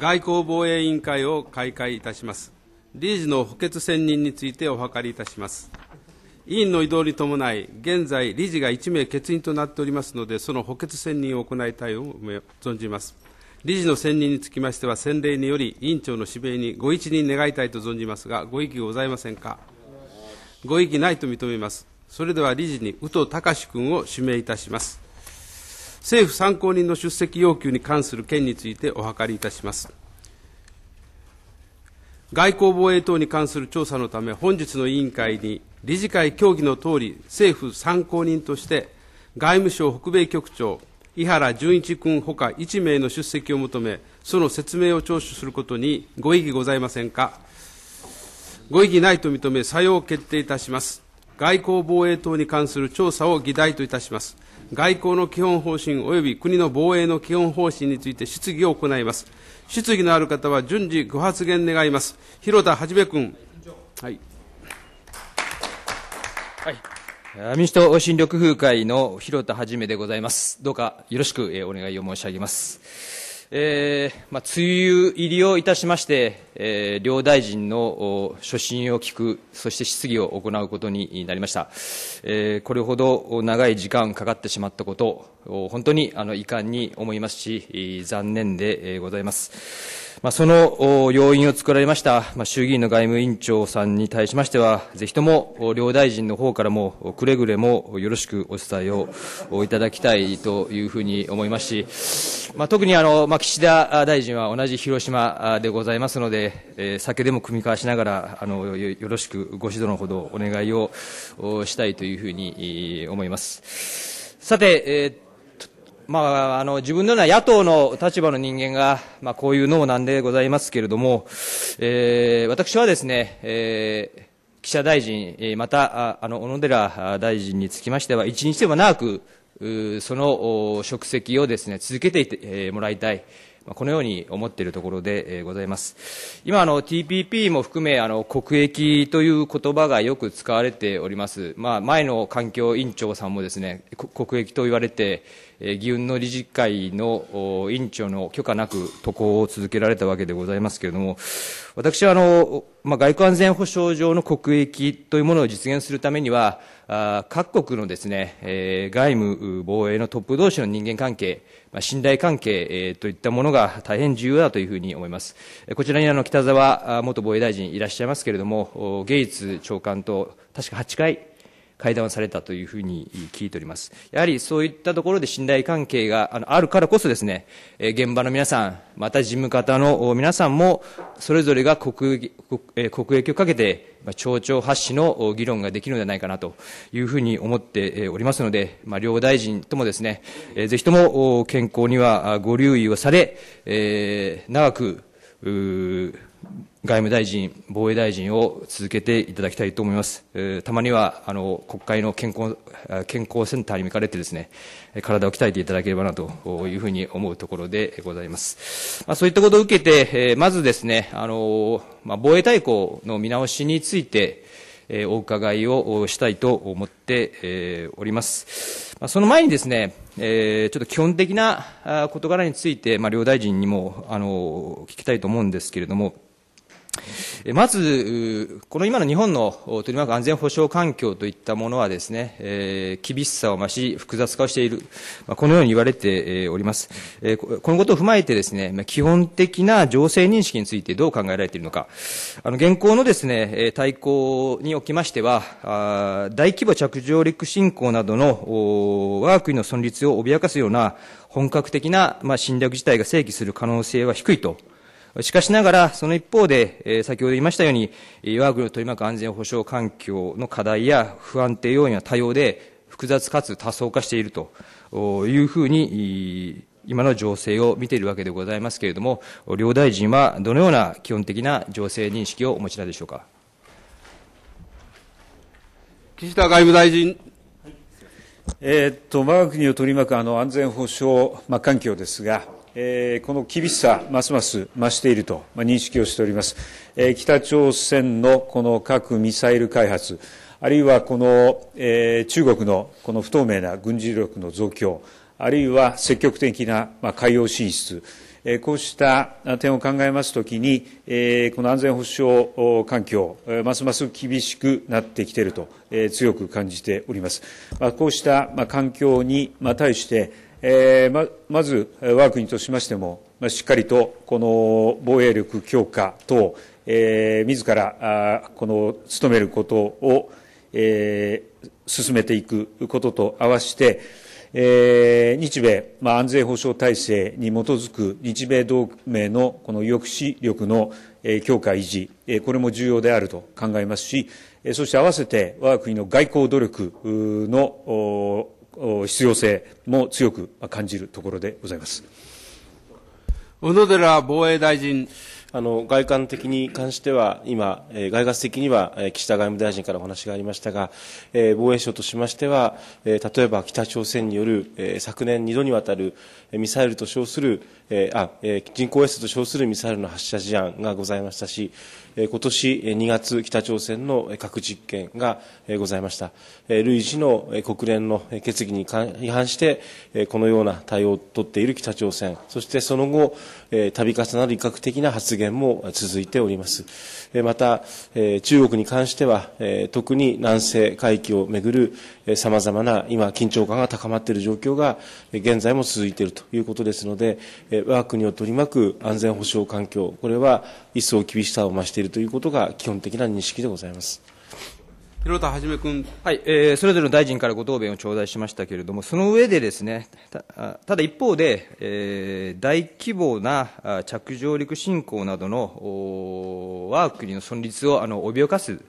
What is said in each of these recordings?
外交防衛委員会を開会いたします。理事の補欠選任についてお諮りいたします。委員の移動に伴い、現在、理事が1名欠員となっておりますので、その補欠選任を行いたいを存じます。理事の選任につきましては、先例により、委員長の指名にご一任願いたいと存じますが、ご異議ございませんか。ご異議ないと認めます。それでは理事に、宇藤隆君を指名いたします。政府参考人の出席要求に関する件についてお諮りいたします外交防衛等に関する調査のため本日の委員会に理事会協議のとおり政府参考人として外務省北米局長井原純一君ほか1名の出席を求めその説明を聴取することにご異議ございませんかご異議ないと認め、作用を決定いたします。外交防衛等に関する調査を議題といたします。外交の基本方針及び国の防衛の基本方針について質疑を行います。質疑のある方は順次ご発言願います。広田はじめ君。はい。はい。民主党新緑風会の広田はじめでございます。どうかよろしくお願いを申し上げます。えー、まあ、梅雨入りをいたしまして、えー、両大臣の所信を聞く、そして質疑を行うことになりました、えー、これほど長い時間かかってしまったこと、本当にあの遺憾に思いますし、残念でございます。まあ、その要因を作られました、ま衆議院の外務委員長さんに対しましては、ぜひとも両大臣の方からもくれぐれもよろしくお伝えをいただきたいというふうに思いますし、まあ、特にあの、ま岸田大臣は同じ広島でございますので、え酒でも組み交わしながらあのよろしくご指導のほどお願いをしたいというふうに思います。さて、えーまあ、あの自分のような野党の立場の人間が、まあ、こういう脳なんでございますけれども、えー、私はですね、えー、記者大臣、またあの小野寺大臣につきましては、一日でも長くその職責をですね続けてもらいたい。このように思っているところでございます。今、あの、TPP も含め、あの、国益という言葉がよく使われております。まあ、前の環境委員長さんもですね、国益と言われて、議運の理事会の委員長の許可なく渡航を続けられたわけでございますけれども、私はあの、まあ、外交安全保障上の国益というものを実現するためには、あ各国のですね、え外務、防衛のトップ同士の人間関係、まあ、信頼関係、えといったものが大変重要だというふうに思います。こちらにあの北沢元防衛大臣いらっしゃいますけれども、ゲイツ長官と確か8回、会談をされたというふうに聞いております。やはりそういったところで信頼関係があるからこそですね、現場の皆さん、また事務方の皆さんも、それぞれが国国益をかけて、町長発信の議論ができるのではないかなというふうに思っておりますので、まあ、両大臣ともですね、ぜひとも健康にはご留意をされ、長く外務大臣、防衛大臣を続けていただきたいと思います。えー、たまにはあの国会の健康健康センターに向かれてですね、体を鍛えていただければなというふうに思うところでございます。まあ、そういったことを受けて、えー、まずですね、あのまあ、防衛大綱の見直しについて、えー、お伺いをしたいと思って、えー、おります。まあ、その前にですね、えー、ちょっと基本的な事柄について、まあ、両大臣にもあの聞きたいと思うんですけれども。まず、この今の日本の取り巻く安全保障環境といったものはですね、え厳しさを増し、複雑化をしている、まあ、このように言われております。えこのことを踏まえてですね、基本的な情勢認識についてどう考えられているのか、あの、現行のですね、対抗におきましては、あ大規模着上陸侵攻などの、我が国の存立を脅かすような本格的な、まあ、侵略自体が正規する可能性は低いとしかしながら、その一方で、え先ほど言いましたように、我が国を取り巻く安全保障環境の課題や不安定要因は多様で、複雑かつ多層化しているというふうに、今の情勢を見ているわけでございますけれども、両大臣はどのような基本的な情勢認識をお持ちなでしょうか。岸田外務大臣。えー、っと、我が国を取り巻くあの安全保障、まあ、環境ですが、えこの厳しさ、ますます増していると、ま認識をしております、え北朝鮮のこの核・ミサイル開発、あるいはこの、え中国のこの不透明な軍事力の増強、あるいは積極的な、ま海洋進出、えこうした点を考えますときに、えこの安全保障環境、ますます厳しくなってきていると、え強く感じております。まこうした、ま環境に、ま対してえままず、我が国としましても、ましっかりとこの防衛力強化等、えー、自らあこの努めることを、え進めていくことと合わせて、え日米、まあ、安全保障体制に基づく日米同盟のこの抑止力の、え強化維持、えこれも重要であると考えますし、えそして合わせて我が国の外交努力の必要性も強く感じるところでございます。小野寺防衛大臣。あの外観的に関しては、今、えー、外括的には、えー、岸田外務大臣からお話がありましたが、えー、防衛省としましては、えー、例えば北朝鮮による、えー、昨年2度にわたるミサイルと称する、えーあえー、人工衛星と称するミサイルの発射事案がございましたし、今年2月、北朝鮮の核実験がございました。類似の国連の決議に違反して、このような対応を取っている北朝鮮、そしてその後、度重なる威嚇的な発言も続いております。また、中国に関しては、特に南西海域をめぐるざまな今、緊張感が高まっている状況が現在も続いているということですので、我が国を取り巻く安全保障環境、これは一層厳しさを増しているるということが基本的な認識でございます。広田はじめ君、はいえー、それぞれの大臣からご答弁を頂戴しましたけれども、その上でですね、たただ一方で、えー、大規模な着上陸侵攻などの我が国の存立をあの脅かす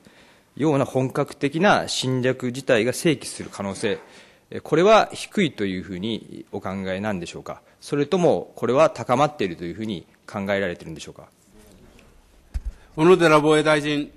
ような本格的な侵略自体が正規する可能性、これは低いというふうにお考えなんでしょうか、それともこれは高まっているというふうに考えられているんでしょうか。小野寺防衛大臣。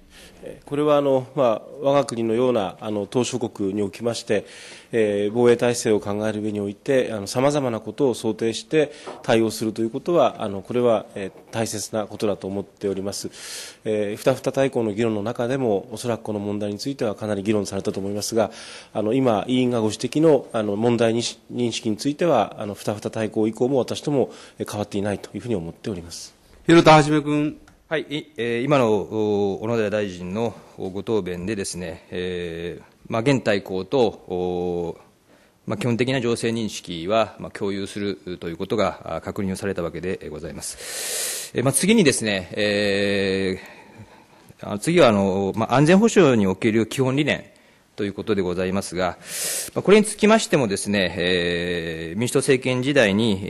これはあの、まあ、我が国のようなあの島しょ国におきまして、えー、防衛体制を考える上においてさまざまなことを想定して対応するということはあのこれは、えー、大切なことだと思っております、えー、ふたふた大綱の議論の中でもおそらくこの問題についてはかなり議論されたと思いますがあの今、委員がご指摘のあの問題認識についてはあのふたふた大綱以降も私とも変わっていないというふうに思っております広田はじめ君。はい、今の小野寺大臣のご答弁で、ですね、えー、まあ、現大綱と、まあ、基本的な情勢認識は、まあ、共有するということが確認をされたわけでございます。まあ、次にですね、えー、次はあの、まあ、安全保障における基本理念、ということでございますが、これにつきましてもですね、えー、民主党政権時代に、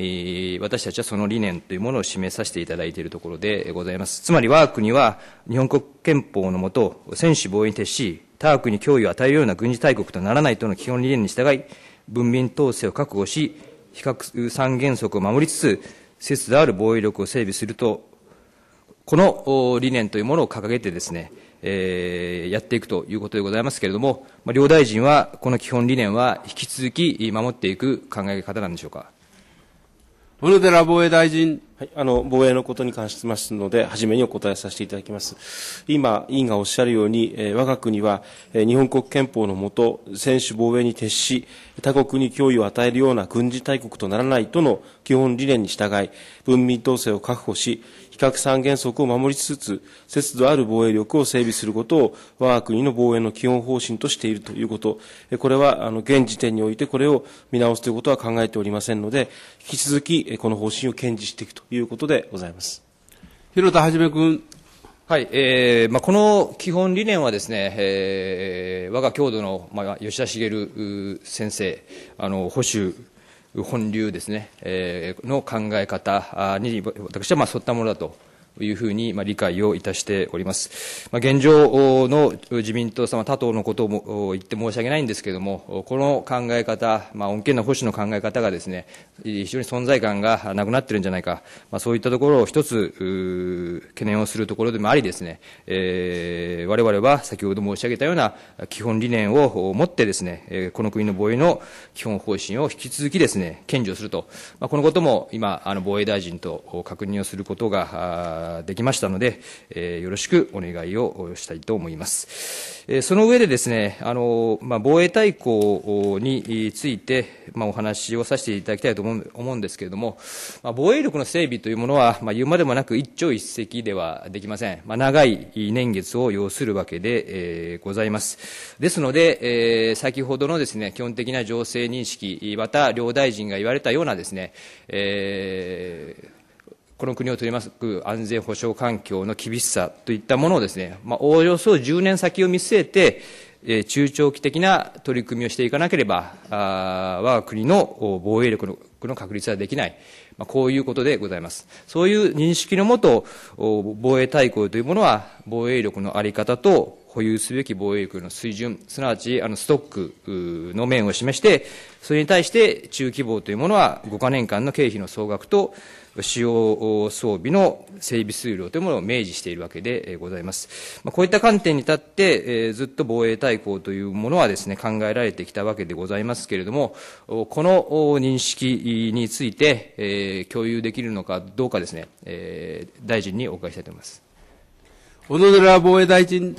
えー、私たちはその理念というものを示させていただいているところでございます。つまり我が国は日本国憲法のもと、専守防衛に徹し、他国に脅威を与えるような軍事大国とならないとの基本理念に従い、文民統制を確保し、非核三原則を守りつつ、節度ある防衛力を整備するとこの理念というものを掲げてですね、えー、やっていくということでございますけれども、まあ、両大臣はこの基本理念は引き続き守っていく考え方なんでしょうか。小野寺防衛大臣。はい、あの、防衛のことに関しますので、初めにお答えさせていただきます。今、委員がおっしゃるように、えー、我が国は、えー、日本国憲法のもと、専守防衛に徹し、他国に脅威を与えるような軍事大国とならないとの基本理念に従い、文民統制を確保し、非核三原則を守りつつ、節度ある防衛力を整備することを、我が国の防衛の基本方針としているということ、これは、あの、現時点においてこれを見直すということは考えておりませんので、引き続き、この方針を堅持していくということでございます。広田はじめ君。はいえーまあ、この基本理念はですね、えー、我が郷土の、まあ、吉田茂先生あの保守本流ですね、の考え方に私はまあ沿ったものだというふうに、まあ、理解をいたしております。まあ、現状の自民党様、他党のことも言って申し訳ないんですけれども、この考え方、まあ、穏健の保守の考え方がですね、非常に存在感がなくなってるんじゃないか、まあ、そういったところを一つ懸念をするところでもありですね、えれわれは先ほど申し上げたような基本理念を持ってですね、この国の防衛の基本方針を引き続きですね、堅持すると、まあ、このことも今、あの防衛大臣と確認をすることができましたので、えー、よろしくお願いをしたいと思います。えー、その上でですね、あの、まあ、防衛大綱について、まあ、お話をさせていただきたいと思うんですけれども、まあ、防衛力の整備というものは、まあ、言うまでもなく一朝一夕ではできません。まあ、長い年月を要するわけで、えー、ございます。ですので、えー、先ほどのですね、基本的な情勢認識、また両大臣が言われたようなですね、えー、この国を取り巻く安全保障環境の厳しさといったものをですね、まあ、おおよそ10年先を見据えて、え中長期的な取り組みをしていかなければ、あ我が国の防衛力のの確立はできない、まあ、こういうことでございます。そういう認識のもと、防衛大綱というものは、防衛力の在り方と保有すべき防衛力の水準、すなわちあのストックの面を示して、それに対して中期防というものは5か年間の経費の総額と、使用装備の整備数量というものを明示しているわけでございます。こういった観点に立って、ずっと防衛大綱というものはですね、考えられてきたわけでございますけれども、この認識について、共有できるのかどうかですね、大臣にお伺いしたいと思います。小野寺防衛大臣。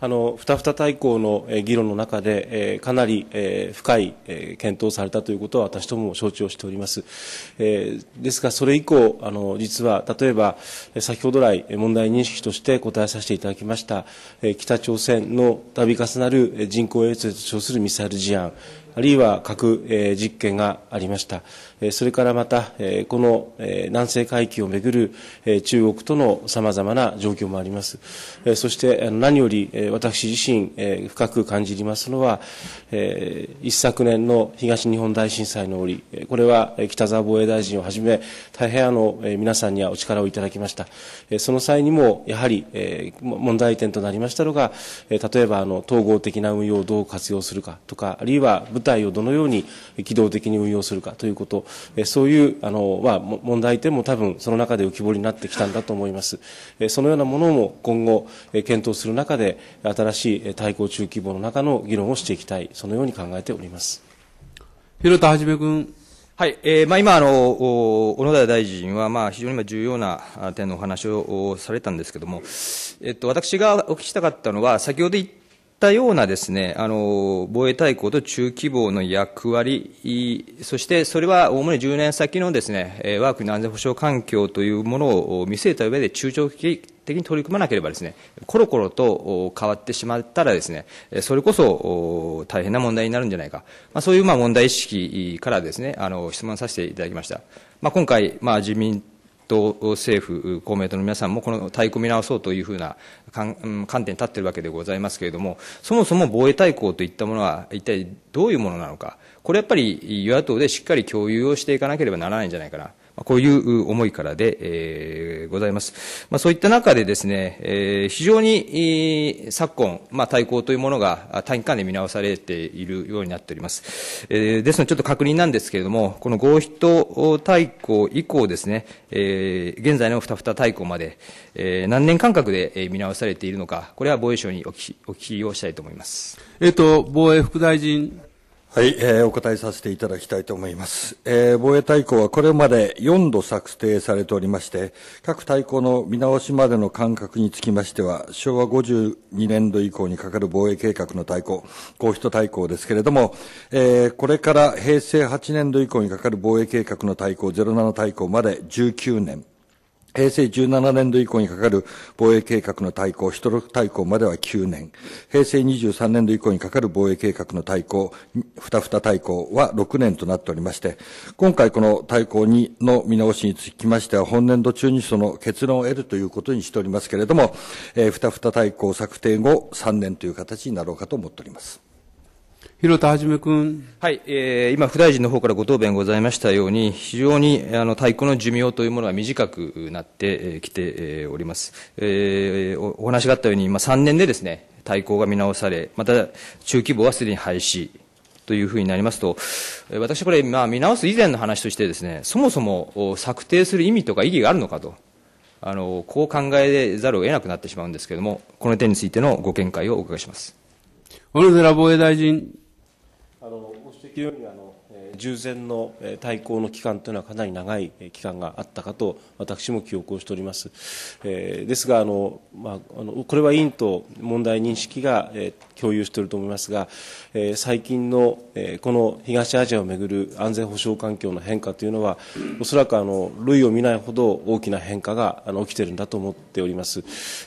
あの二二大綱の議論の中で、えー、かなり、えー、深い、えー、検討されたということは私どもも承知をしております、えー、ですがそれ以降あの実は例えば先ほど来問題認識として答えさせていただきました、えー、北朝鮮の度重なる人工衛星と称するミサイル事案あるいは核、えー、実験がありました。それからまた、この南西海域をめぐる中国とのさまざまな状況もあります。そして何より私自身深く感じますのは、一昨年の東日本大震災の折、これは北沢防衛大臣をはじめ、大変あの皆さんにはお力をいただきました。その際にも、やはり問題点となりましたのが、例えばあの統合的な運用をどう活用するかとか、あるいは部隊をどのように機動的に運用するかということ、そういうあの、まあ、問題点も多分その中で浮き彫りになってきたんだと思います。そのようなものも今後、検討する中で、新しい対抗中規模の中の議論をしていきたい、そのように考えております。広田はじめ君。はい、えー、まあ今あの、小野田大臣は、まあ非常に重要な点のお話をされたんですけれども、えっと、私がお聞きしたかったのは、先ほど言ったたようなですね、あの、防衛大綱と中規模の役割、そしてそれは主に10年先のですね、我が国の安全保障環境というものを見据えた上で中長期的に取り組まなければですね、コロコロと変わってしまったらですね、それこそ大変な問題になるんじゃないか、まあ、そういうまあ問題意識からですね、あの質問させていただきました。まあ、今回、まあ、自民党政府、公明党の皆さんもこの太鼓を見直そうというふうな観点に立っているわけでございますけれども、そもそも防衛大綱といったものは、一体どういうものなのか、これやっぱり与野党でしっかり共有をしていかなければならないんじゃないかな。こういう思いからで、えー、ございます。まあ、そういった中でですね、えー、非常に、昨今、まあ、対抗というものが短期間で見直されているようになっております。えー、ですので、ちょっと確認なんですけれども、この合否と対抗以降ですね、えー、現在のふたふた対抗まで、えー、何年間隔で見直されているのか、これは防衛省にお聞きお聞きをしたいと思います。えっ、と、防衛副大臣はい、えー、お答えさせていただきたいと思います。えー、防衛大綱はこれまで4度策定されておりまして、各大綱の見直しまでの間隔につきましては、昭和52年度以降にかかる防衛計画の大綱、公費と大綱ですけれども、えー、これから平成8年度以降にかかる防衛計画の大綱、07大綱まで19年平成17年度以降にかかる防衛計画の大綱、一六対大綱までは9年、平成23年度以降にかかる防衛計画の大綱、ふたふた大綱は6年となっておりまして、今回この大綱にの見直しにつきましては、本年度中にその結論を得るということにしておりますけれども、え二ふたふた大綱策定後3年という形になろうかと思っております。広田はじめ君。はい、えー、今、副大臣の方からご答弁ございましたように、非常にあの太鼓の寿命というものが短くなってきております。えー、お話があったように、今3年でですね、太鼓が見直され、また中規模はすでに廃止というふうになりますと、私、これ、見直す以前の話としてですね、そもそも策定する意味とか意義があるのかと。あのこう考えざるを得なくなってしまうんですけれども、この点についてのご見解をお伺いします小野寺防衛大臣。いうようにあの従前の対抗の期間というのはかなり長い期間があったかと私も記憶をしております、えー、ですがあの、まあ、あのこれは委員と問題認識が、えー、共有していると思いますが、えー、最近の、えー、この東アジアをめぐる安全保障環境の変化というのはおそらくあの類を見ないほど大きな変化があの起きているんだと思っております、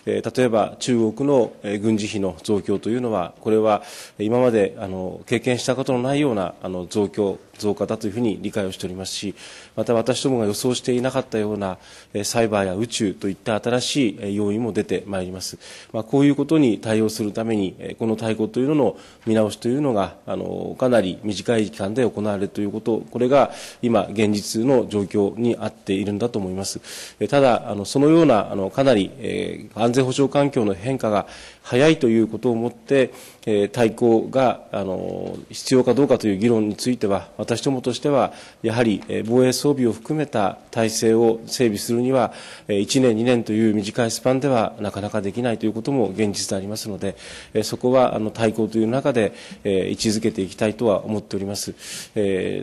えー、例えば中国のえ軍事費の増強というのはこれは今まであの経験したことのないようなあの増強増加だというふうに理解をしておりますしまた私どもが予想していなかったようなサイバーや宇宙といった新しい要因も出てまいります、まあ、こういうことに対応するためにこの対抗というのの見直しというのがあのかなり短い時間で行われるということこれが今現実の状況に合っているんだと思いますただあのそのようなあのかなり、えー、安全保障環境の変化が早いということをもって、えー、対抗があの必要かどうかという議論については私どもとしてはやはりえ防衛装備を含めた体制を整備するには、1年、2年という短いスパンではなかなかできないということも現実でありますので、そこはあの対抗という中で、位置づけていきたいとは思っております。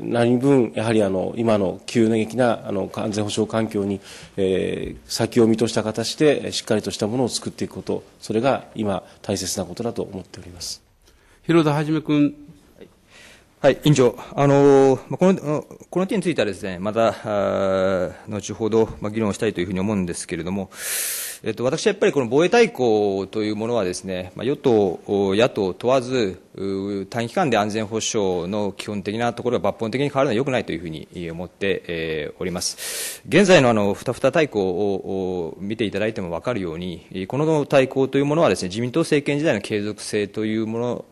何分、やはりあの今の急激なあの安全保障環境に、先を見通した形で、しっかりとしたものを作っていくこと、それが今、大切なことだと思っております。広田はじめ君はい、委員長、あのこのこの点についてはです、ね、また後ほど、まあ、議論したいというふうに思うんですけれども、えっと、私はやっぱりこの防衛大綱というものはです、ね、まあ、与党、野党問わず、短期間で安全保障の基本的なところが抜本的に変わるのはよくないというふうに思って、えー、おります。現在のあのふたふた大綱を見ていただいても分かるように、この大綱というものはです、ね、自民党政権時代の継続性というもの、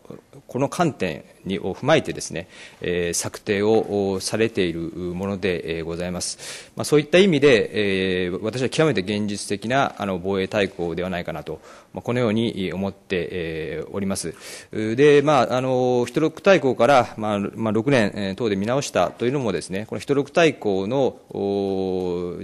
この観点を踏まえてですね、えー、策定をされているものでございます。まあ、そういった意味で、えー、私は極めて現実的なあの防衛大綱ではないかなとまあ、このように思っております。で、まあ、あの、ヒトロック大綱から、まあ、まあ、6年等で見直したというのもですね、このヒトロック大綱の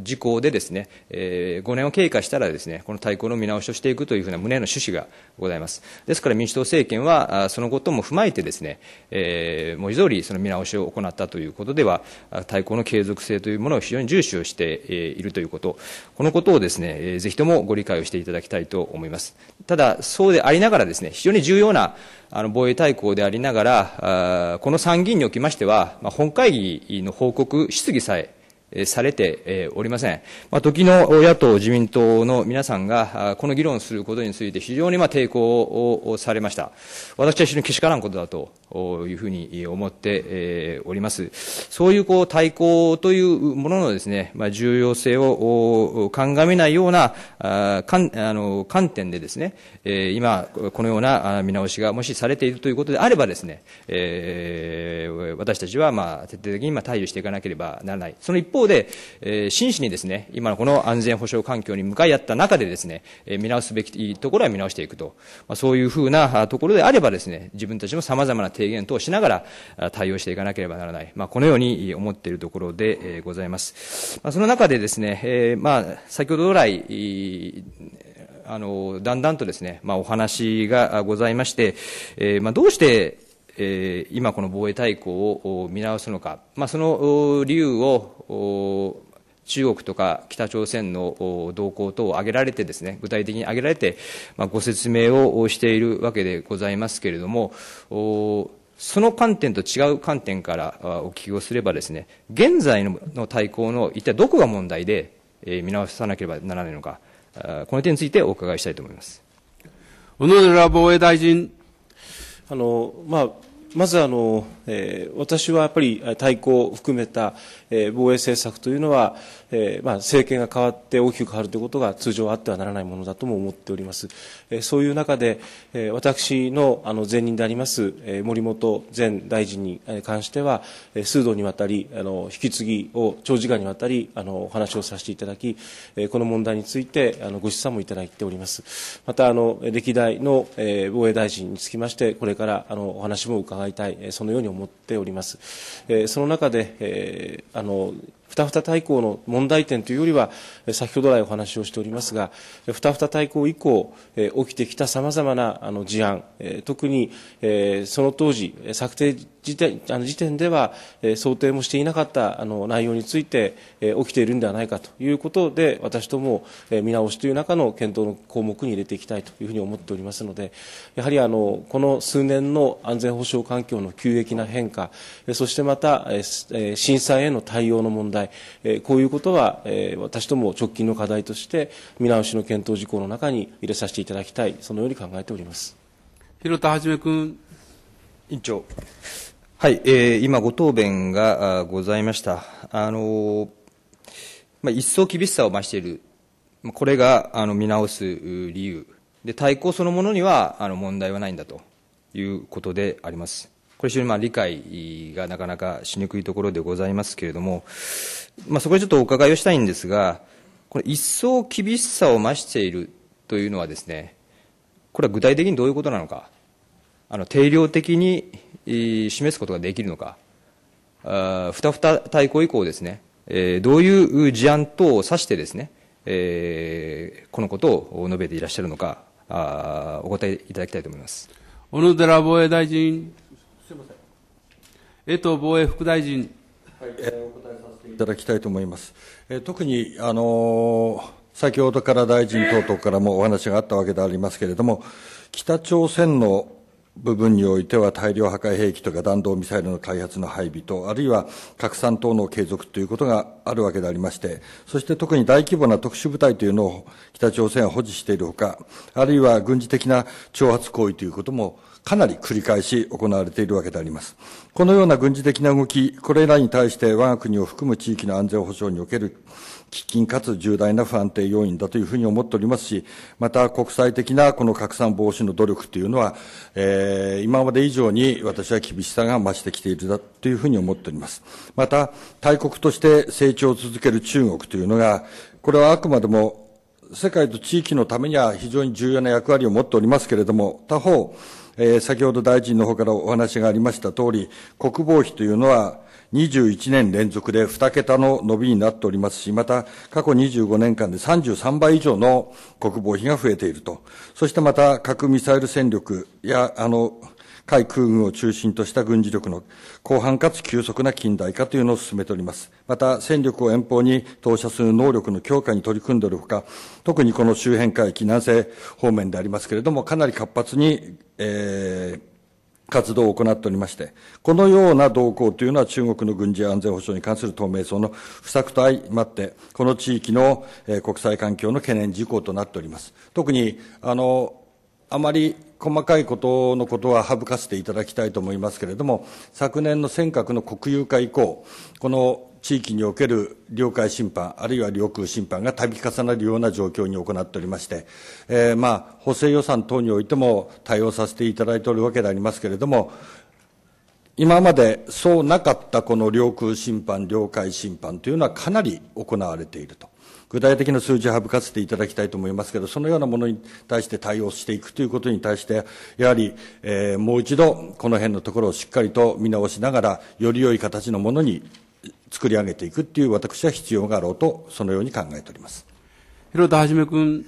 事項でですね、5年を経過したらですね、この大綱の見直しをしていくというふうな旨の趣旨がございます。ですから民主党政権は、そのことも踏まえてですね、え文字通りその見直しを行ったということでは、大綱の継続性というものを非常に重視をしているということ、このことをですね、ぜひともご理解をしていただきたいと思います。ただ、そうでありながらですね、非常に重要なあの防衛大綱でありながら、この参議院におきましては、本会議の報告、質疑さえされておりません。まあ、時の野党・自民党の皆さんが、この議論することについて非常にまあ抵抗をされました。私は非常にけしからんことだというふうに思っております。そういうこう対抗というもののですね、まあ、重要性を鑑みないようなあかんあの観点でですね、今、このような見直しがもしされているということであればですね、えー、私たちはまあ徹底的に対応していかなければならない。その一方方で、えー、真摯にですね、今のこの安全保障環境に向かい合った中でですね、えー、見直すべきところは見直していくと。まあ、そういうふうなところであればですね、自分たちも様々な提言等をしながら対応していかなければならない。まあ、このように思っているところで、えー、ございます。まあ、その中でですね、えー、まあ、先ほど来、あの、だんだんとですね、まあ、お話がございまして、えー、まあ、どうして、えー、今この防衛大綱を見直すのか、まあ、その理由を中国とか北朝鮮の動向等を挙げられてですね、具体的に挙げられて、まあ、ご説明をしているわけでございますけれども、その観点と違う観点からお聞きをすればですね、現在の対抗の一体どこが問題で見直さなければならないのか、この点についてお伺いしたいと思います。小野寺防衛大臣。あの、まあ、まずあの、え私はやっぱり対抗を含めた、え防衛政策というのは、えまあ、政権が変わって大きく変わるということが通常あってはならないものだとも思っております、えそういう中で、え私のあの前任であります、え森本前大臣に関しては、え数度にわたりあの引き継ぎを長時間にわたりあのお話をさせていただき、えこの問題についてあのご示唆もいただいておりますまたあの歴代の、え防衛大臣につきましてこれからあのお話も伺いたい、えそのように思っております。えその中でえあのふたふた対抗の問題点というよりは、先ほど来お話をしておりますが、ふたふた対抗以降、起きてきたさまざまなあの事案、特にその当時、策定時点あの時点では想定もしていなかったあの内容について起きているんではないかということで、私ども見直しという中の検討の項目に入れていきたいというふうに思っておりますので、やはりあのこの数年の安全保障環境の急激な変化、そしてまた震災への対応の問題、題、えこういうことは、え私ども直近の課題として見直しの検討事項の中に入れさせていただきたいそのように考えております広田一君委員長はい、えー、今、ご答弁がございました。あのまあ、一層厳しさを増している、これがあの見直す理由で、対抗そのものにはあの問題はないんだということであります。これ非常にまあ理解がなかなかしにくいところでございますけれども、まあ、そこでちょっとお伺いをしたいんですが、これ一層厳しさを増しているというのはですね、これは具体的にどういうことなのか、あの定量的に示すことができるのか、あふたふた大綱以降ですね、えどういう事案等を指してですね、えこのことを述べていらっしゃるのか、あお答えいただきたいと思います。小野寺防衛大臣。江藤防衛副大臣。はい、お答えさせていただきたいと思います。え特に、あの先ほどから大臣等々からもお話があったわけでありますけれども、北朝鮮の部分においては大量破壊兵器とか弾道ミサイルの開発の配備と、あるいは拡散等の継続ということがあるわけでありまして、そして特に大規模な特殊部隊というのを北朝鮮は保持しているほか、あるいは軍事的な挑発行為ということもかなり繰り返し行われているわけであります。このような軍事的な動き、これらに対して我が国を含む地域の安全保障における喫緊かつ重大な不安定要因だというふうに思っておりますし、また国際的なこの拡散防止の努力というのは、えー、今まで以上に私は厳しさが増してきているだというふうに思っております。また、大国として成長を続ける中国というのが、これはあくまでも世界と地域のためには非常に重要な役割を持っておりますけれども、他方、えー、先ほど大臣の方からお話がありました通り、国防費というのは、21年連続で2桁の伸びになっておりますし、また過去25年間で33倍以上の国防費が増えていると。そしてまた核ミサイル戦力や、あの、海空軍を中心とした軍事力の広範かつ急速な近代化というのを進めております。また、戦力を遠方に投射する能力の強化に取り組んでいるほか、特にこの周辺海域、南西方面でありますけれども、かなり活発に、えー、活動を行っておりまして、このような動向というのは中国の軍事安全保障に関する透明層の不作と相まって、この地域の、えー、国際環境の懸念事項となっております。特に、あの、あまり細かいことのことは省かせていただきたいと思いますけれども、昨年の尖閣の国有化以降、この地域における領海侵犯、あるいは領空侵犯が度重なるような状況に行っておりまして、えー、まあ、補正予算等においても対応させていただいておるわけでありますけれども、今までそうなかったこの領空侵犯、領海侵犯というのはかなり行われていると。具体的な数字は省かせていただきたいと思いますけど、そのようなものに対して対応していくということに対して、やはり、えー、もう一度、この辺のところをしっかりと見直しながら、より良い形のものに作り上げていくっていう、私は必要があろうと、そのように考えております。広田はじめ君。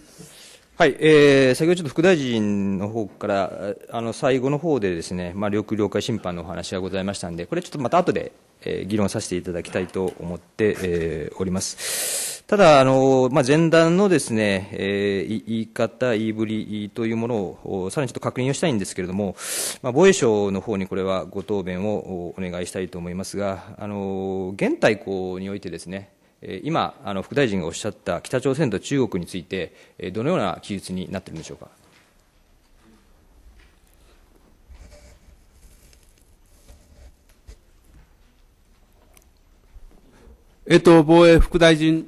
はい、えー、先ほどちょっと副大臣の方から、あの最後の方でですね、まあ、領空領海侵犯のお話がございましたんで、これちょっとまた後で、えー、議論させていただきたいと思って、えー、おります。ただ、あのまあ、前段のですね、えー、言い方、言いぶりというものを、さらにちょっと確認をしたいんですけれども、まあ、防衛省の方にこれはご答弁をお願いしたいと思いますが、あの現大綱においてですね、今、あの副大臣がおっしゃった北朝鮮と中国について、どのような記述になっているんでしょうか。えっと、防衛副大臣。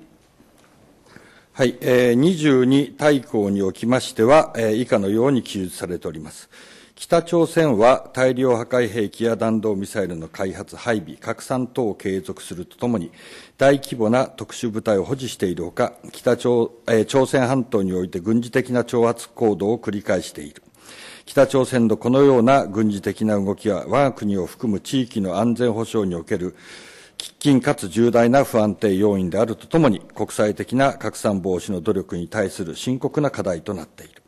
はい、えー、22大綱におきましては、えー、以下のように記述されております。北朝鮮は大量破壊兵器や弾道ミサイルの開発、配備、拡散等を継続するとともに、大規模な特殊部隊を保持しているほか、北朝,、え朝鮮半島において軍事的な挑発行動を繰り返している。北朝鮮のこのような軍事的な動きは、我が国を含む地域の安全保障における喫緊かつ重大な不安定要因であるとともに、国際的な拡散防止の努力に対する深刻な課題となっている。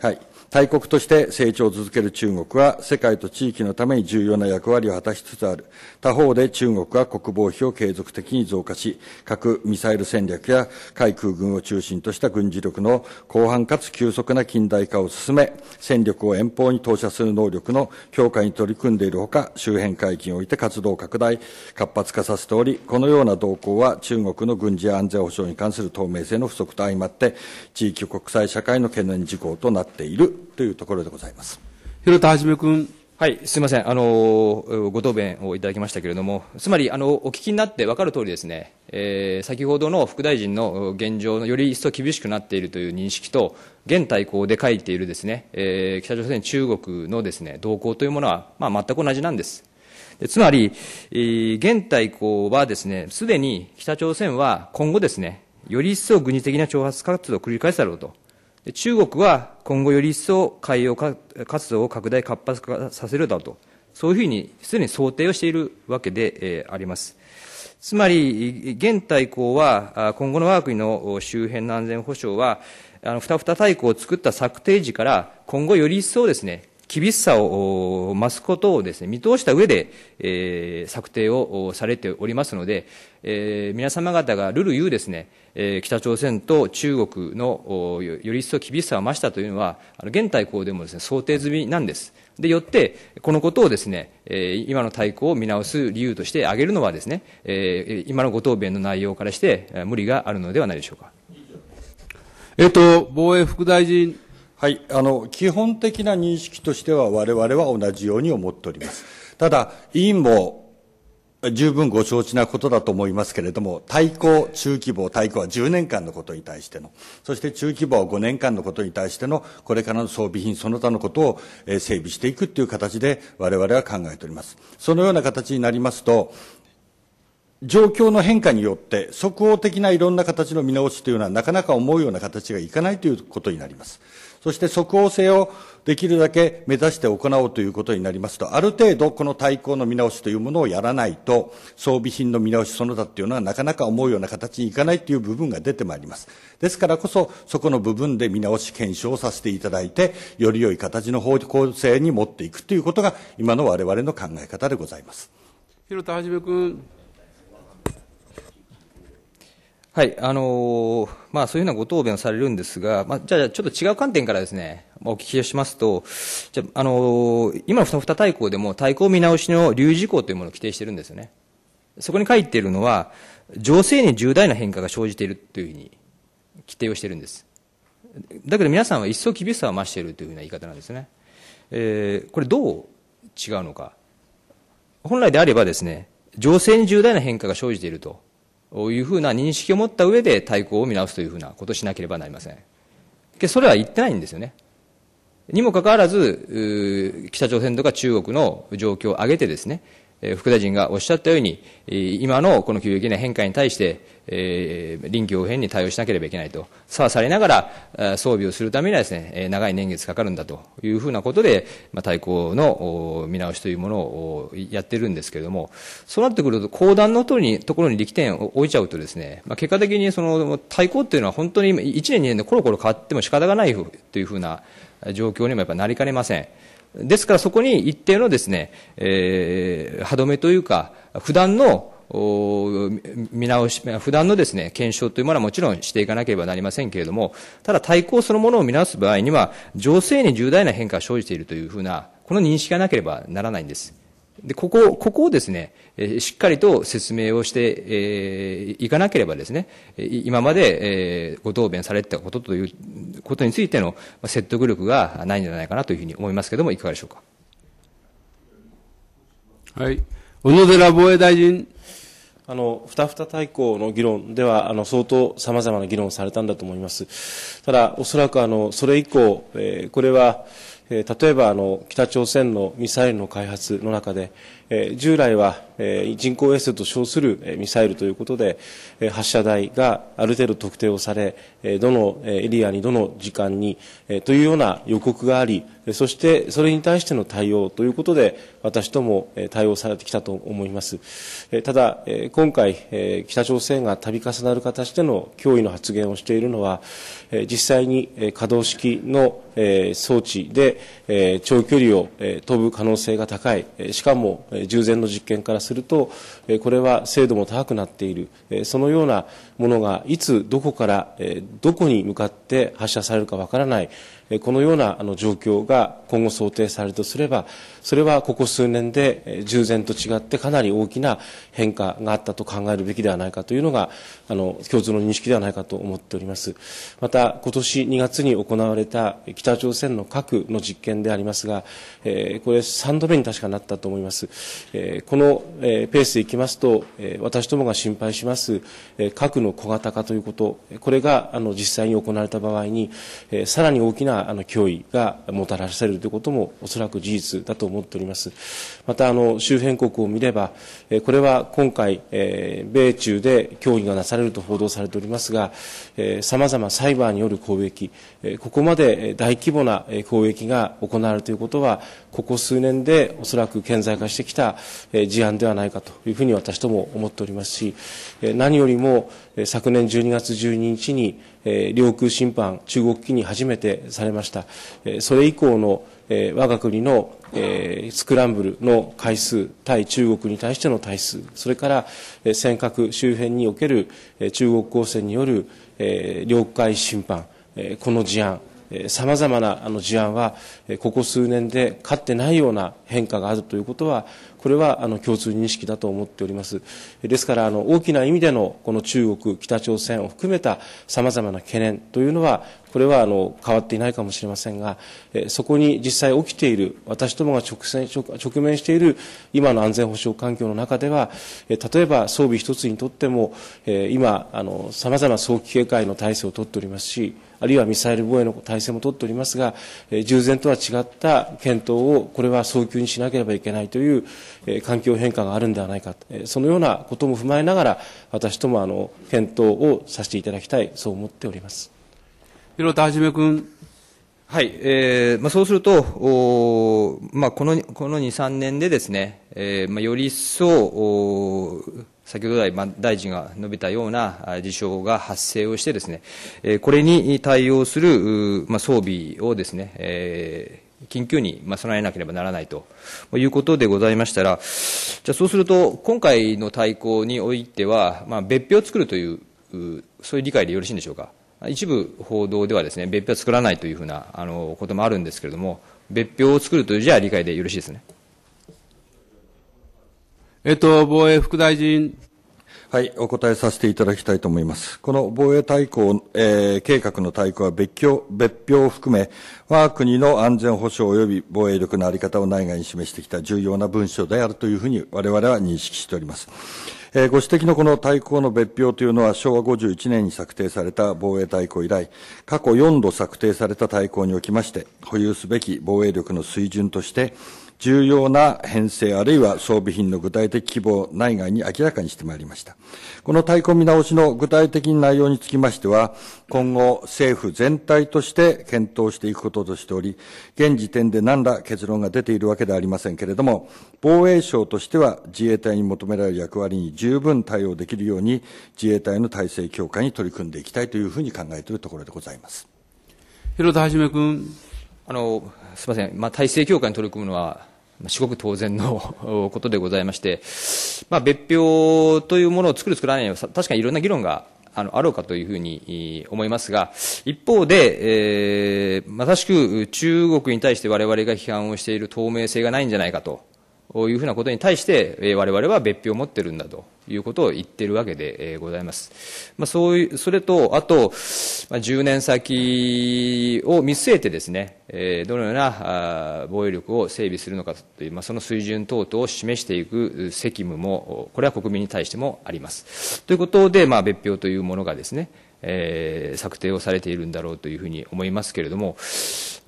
はい。大国として成長を続ける中国は、世界と地域のために重要な役割を果たしつつある。他方で中国は国防費を継続的に増加し、核・ミサイル戦略や海空軍を中心とした軍事力の広範かつ急速な近代化を進め、戦力を遠方に投射する能力の強化に取り組んでいるほか、周辺海域において活動を拡大、活発化させており、このような動向は中国の軍事や安全保障に関する透明性の不足と相まって、地域国際社会の懸念事項となっているというところでございます。広田はじめ君。はい、すみません。あの、ご答弁をいただきましたけれども、つまり、あの、お聞きになって分かる通りですね、えー、先ほどの副大臣の現状のより一層厳しくなっているという認識と、現大綱で書いているですね、えー、北朝鮮、中国のですね、動向というものは、まあ、全く同じなんです。でつまり、えー、現大綱はですね、すでに北朝鮮は今後ですね、より一層軍事的な挑発活動を繰り返すだろうと。中国は今後より一層海洋活動を拡大活発化させるだろうと、そういうふうにすでに想定をしているわけであります。つまり、現大綱は、今後の我が国の周辺の安全保障は、あの、ふたふた大綱を作った策定時から、今後より一層ですね、厳しさを増すことをですね、見通した上で、えー、策定をされておりますので、えー、皆様方がるるいうですね、えー、北朝鮮と中国のより一層厳しさを増したというのは、あの現大綱でもですね、想定済みなんです。で、よって、このことをですね、えー、今の対抗を見直す理由として挙げるのはですね、えー、今のご答弁の内容からして、無理があるのではないでしょうか。えっ、と、防衛副大臣。はい、あの基本的な認識としては、われわれは同じように思っております。ただ、委員も十分ご承知なことだと思いますけれども、対抗、中規模、対抗は10年間のことに対しての、そして中規模は5年間のことに対しての、これからの装備品その他のことを整備していくという形で、われわれは考えております。そのような形になりますと、状況の変化によって、即応的ないろんな形の見直しというのは、なかなか思うような形がいかないということになります。そして即応性をできるだけ目指して行おうということになりますと、ある程度この対抗の見直しというものをやらないと、装備品の見直しその他っていうのはなかなか思うような形にいかないという部分が出てまいります。ですからこそ、そこの部分で見直し検証をさせていただいて、より良い形の方向性に持っていくということが、今の我々の考え方でございます。広田はじめ君。はい、あのー、まあ、そういうようなご答弁をされるんですが、まあ、じゃあ、ちょっと違う観点からですね、まあ、お聞きしますと、じゃあ、あのー、今の二大綱でも、対抗見直しの留意事項というものを規定してるんですよね。そこに書いているのは、情勢に重大な変化が生じているというふうに規定をしているんです。だけど皆さんは一層厳しさを増しているというふうな言い方なんですね。えー、これどう違うのか。本来であればですね、情勢に重大な変化が生じていると。というふうな認識を持った上で対抗を見直すというふうなことをしなければなりません。それは言ってないんですよね。にもかかわらず、北朝鮮とか中国の状況を上げてですね、副大臣がおっしゃったように、今のこの急激な変化に対して、臨機応変に対応しなければいけないと、さあされながら装備をするためにはですね、長い年月かかるんだというふうなことで、対抗の見直しというものをやってるんですけれども、そうなってくると、後段のとにところに力点を置いちゃうとですね、まあ、結果的にその対抗というのは本当に1年2年でコロコロ変わっても仕方がないというふうな状況にもやっぱなりかねません。ですからそこに一定のですね、えー、歯止めというか、普段の見直し、普段のですね、検証というものはもちろんしていかなければなりませんけれども、ただ対抗そのものを見直す場合には、情勢に重大な変化が生じているというふうな、この認識がなければならないんです。で、ここ、ここをですね、しっかりと説明をして、えー、いかなければですね、今まで、えー、ご答弁されてたことということについての説得力がないんじゃないかなというふうに思いますけれども、いかがでしょうか。はい。小野寺防衛大臣。あの、ふたふた対抗の議論では、あの、相当様々な議論をされたんだと思います。ただ、おそらくあの、それ以降、えー、これは、例えばあの北朝鮮のミサイルの開発の中で、従来は人工衛星と称するミサイルということで、発射台がある程度特定をされ、どのエリアにどの時間にというような予告があり、そしてそれに対しての対応ということで、私とも対応されてきたと思います。ただ、今回、北朝鮮が度重なる形での脅威の発言をしているのは、実際に可動式の装置で長距離を飛ぶ可能性が高い、しかも従前の実験からすると、これは精度も高くなっている、そのようなものがいつ、どこから、どこに向かって発射されるかわからない。このような状況が今後想定されるとすれば、それはここ数年で従前と違ってかなり大きな変化があったと考えるべきではないかというのが、あの、共通の認識ではないかと思っております。また、今年2月に行われた北朝鮮の核の実験でありますが、えこれ3度目に確かなったと思います。えこの、えペースでいきますと、え私どもが心配します、え核の小型化ということ、これがあの実際に行われた場合に、えさらに大きななあの脅威がもたらされるということもおそらく事実だと思っておりますまたあの周辺国を見ればこれは今回米中で脅威がなされると報道されておりますがさまざまサイバーによる攻撃ここまで大規模な攻撃が行われるということは、ここ数年でおそらく顕在化してきた事案ではないかというふうに私ども思っておりますし、何よりも昨年12月12日に領空侵犯、中国機に初めてされました。それ以降の我が国のスクランブルの回数、対中国に対しての対数、それから尖閣周辺における中国公船による領海侵犯、この事案、さまざまなあの事案は、ここ数年でかってないような変化があるということは、これはあの共通認識だと思っております。ですから、あの大きな意味でのこの中国、北朝鮮を含めたさまざまな懸念というのは、これはあの変わっていないかもしれませんが、そこに実際起きている、私どもが直線直面している今の安全保障環境の中では、例えば装備一つにとっても、今、さまざま早期警戒の体制をとっておりますし、あるいはミサイル防衛の体制も取っておりますが、従前とは違った検討を、これは早急にしなければいけないという環境変化があるんではないか、そのようなことも踏まえながら、私ともあの検討をさせていただきたい、そう思っております。広田はじめ君。はい、えーまあ、そうすると、おまあ、このこの2、3年でですね、えーまあ、より一層、先ほど大臣が述べたような事象が発生をしてですね、これに対応する装備をですね、え緊急に備えなければならないということでございましたら、じゃそうすると、今回の対抗においては、まあ、別表を作るという、そういう理解でよろしいんでしょうか。一部報道ではですね、別表を作らないというふうなあのこともあるんですけれども、別表を作るというじゃあ理解でよろしいですね。えっと、防衛副大臣。はい、お答えさせていただきたいと思います。この防衛大綱、えー、計画の大綱は別表、別表を含め、我が国の安全保障及び防衛力のあり方を内外に示してきた重要な文書であるというふうに我々は認識しております。えー、ご指摘のこの大綱の別表というのは昭和51年に策定された防衛大綱以来、過去4度策定された大綱におきまして、保有すべき防衛力の水準として、重要な編成あるいは装備品の具体的規模内外に明らかにしてまいりました。この対抗見直しの具体的な内容につきましては、今後政府全体として検討していくこととしており、現時点で何ら結論が出ているわけではありませんけれども、防衛省としては自衛隊に求められる役割に十分対応できるように、自衛隊の体制強化に取り組んでいきたいというふうに考えているところでございます。広田はじめ君。あの、すみません、まあ、体制強化に取り組むのは、至極当然の ことでございまして、まあ、別表というものを作る、作らないは、確かにいろんな議論があのあろうかというふうに思いますが、一方で、えー、まさしく中国に対して我々が批判をしている透明性がないんじゃないかというふうなことに対して、我々は別表を持ってるんだということを言ってるわけでございます。まあ、そういう、それと、あと、10年先を見据えてですね、どのような防衛力を整備するのかという、まあ、その水準等々を示していく責務も、これは国民に対してもあります。ということで、まあ、別表というものがですね、えー、策定をされているんだろうというふうに思いますけれども、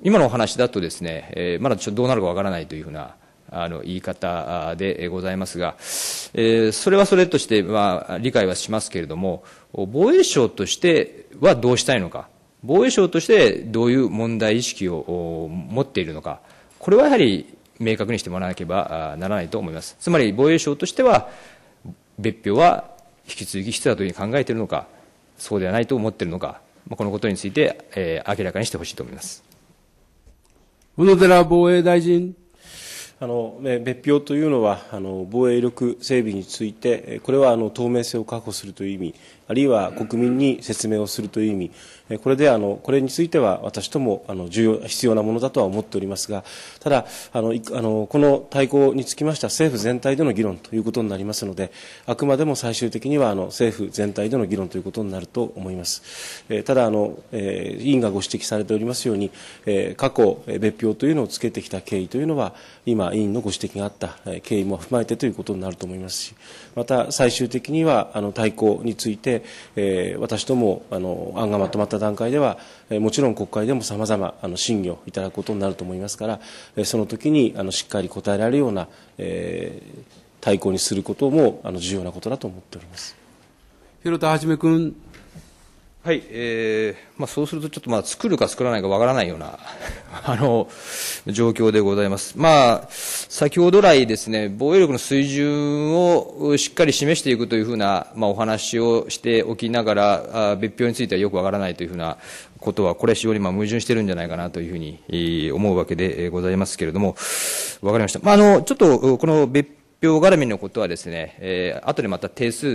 今のお話だとですね、えまだちょっとどうなるかわからないというふうな、あの言い方でございますが、えー、それはそれとして、まあ、理解はしますけれども、防衛省としてはどうしたいのか、防衛省としてどういう問題意識を持っているのか、これはやはり明確にしてもらわなければならないと思います。つまり防衛省としては、別表は引き続き必要だというふうに考えているのか、そうではないと思っているのか、このことについて、えー、明らかにしてほしいと思います。小野寺防衛大臣。あの別表というのはあの防衛力整備についてこれはあの透明性を確保するという意味あるいは国民に説明をするという意味、これであのこれについては私ともあの重要必要なものだとは思っておりますが、ただあのあのこの対抗につきましては政府全体での議論ということになりますので、あくまでも最終的にはあの政府全体での議論ということになると思います。えただあの、え委員がご指摘されておりますように、え過去別表というのをつけてきた経緯というのは今委員のご指摘があった経緯も踏まえてということになると思いますし、また最終的にはあの対抗についてえ私どもあの案がまとまった段階では、えもちろん国会でもさまざま審議をいただくことになると思いますから、えその時にあのしっかり答えられるような、え対抗にすることもあの重要なことだと思っております。広田はじめ君はい、えーまあ、そうすると、ちょっとまあ作るか作らないかわからないような あの状況でございます、まあ、先ほど来、ですね防衛力の水準をしっかり示していくというふうな、まあ、お話をしておきながら、あ別表についてはよくわからないというふうなことは、これ、非常にまあ矛盾してるんじゃないかなというふうに思うわけでございますけれども、わかりました。まあ、あのちょっとこの別表絡みのことはですね、えー、後でまた定数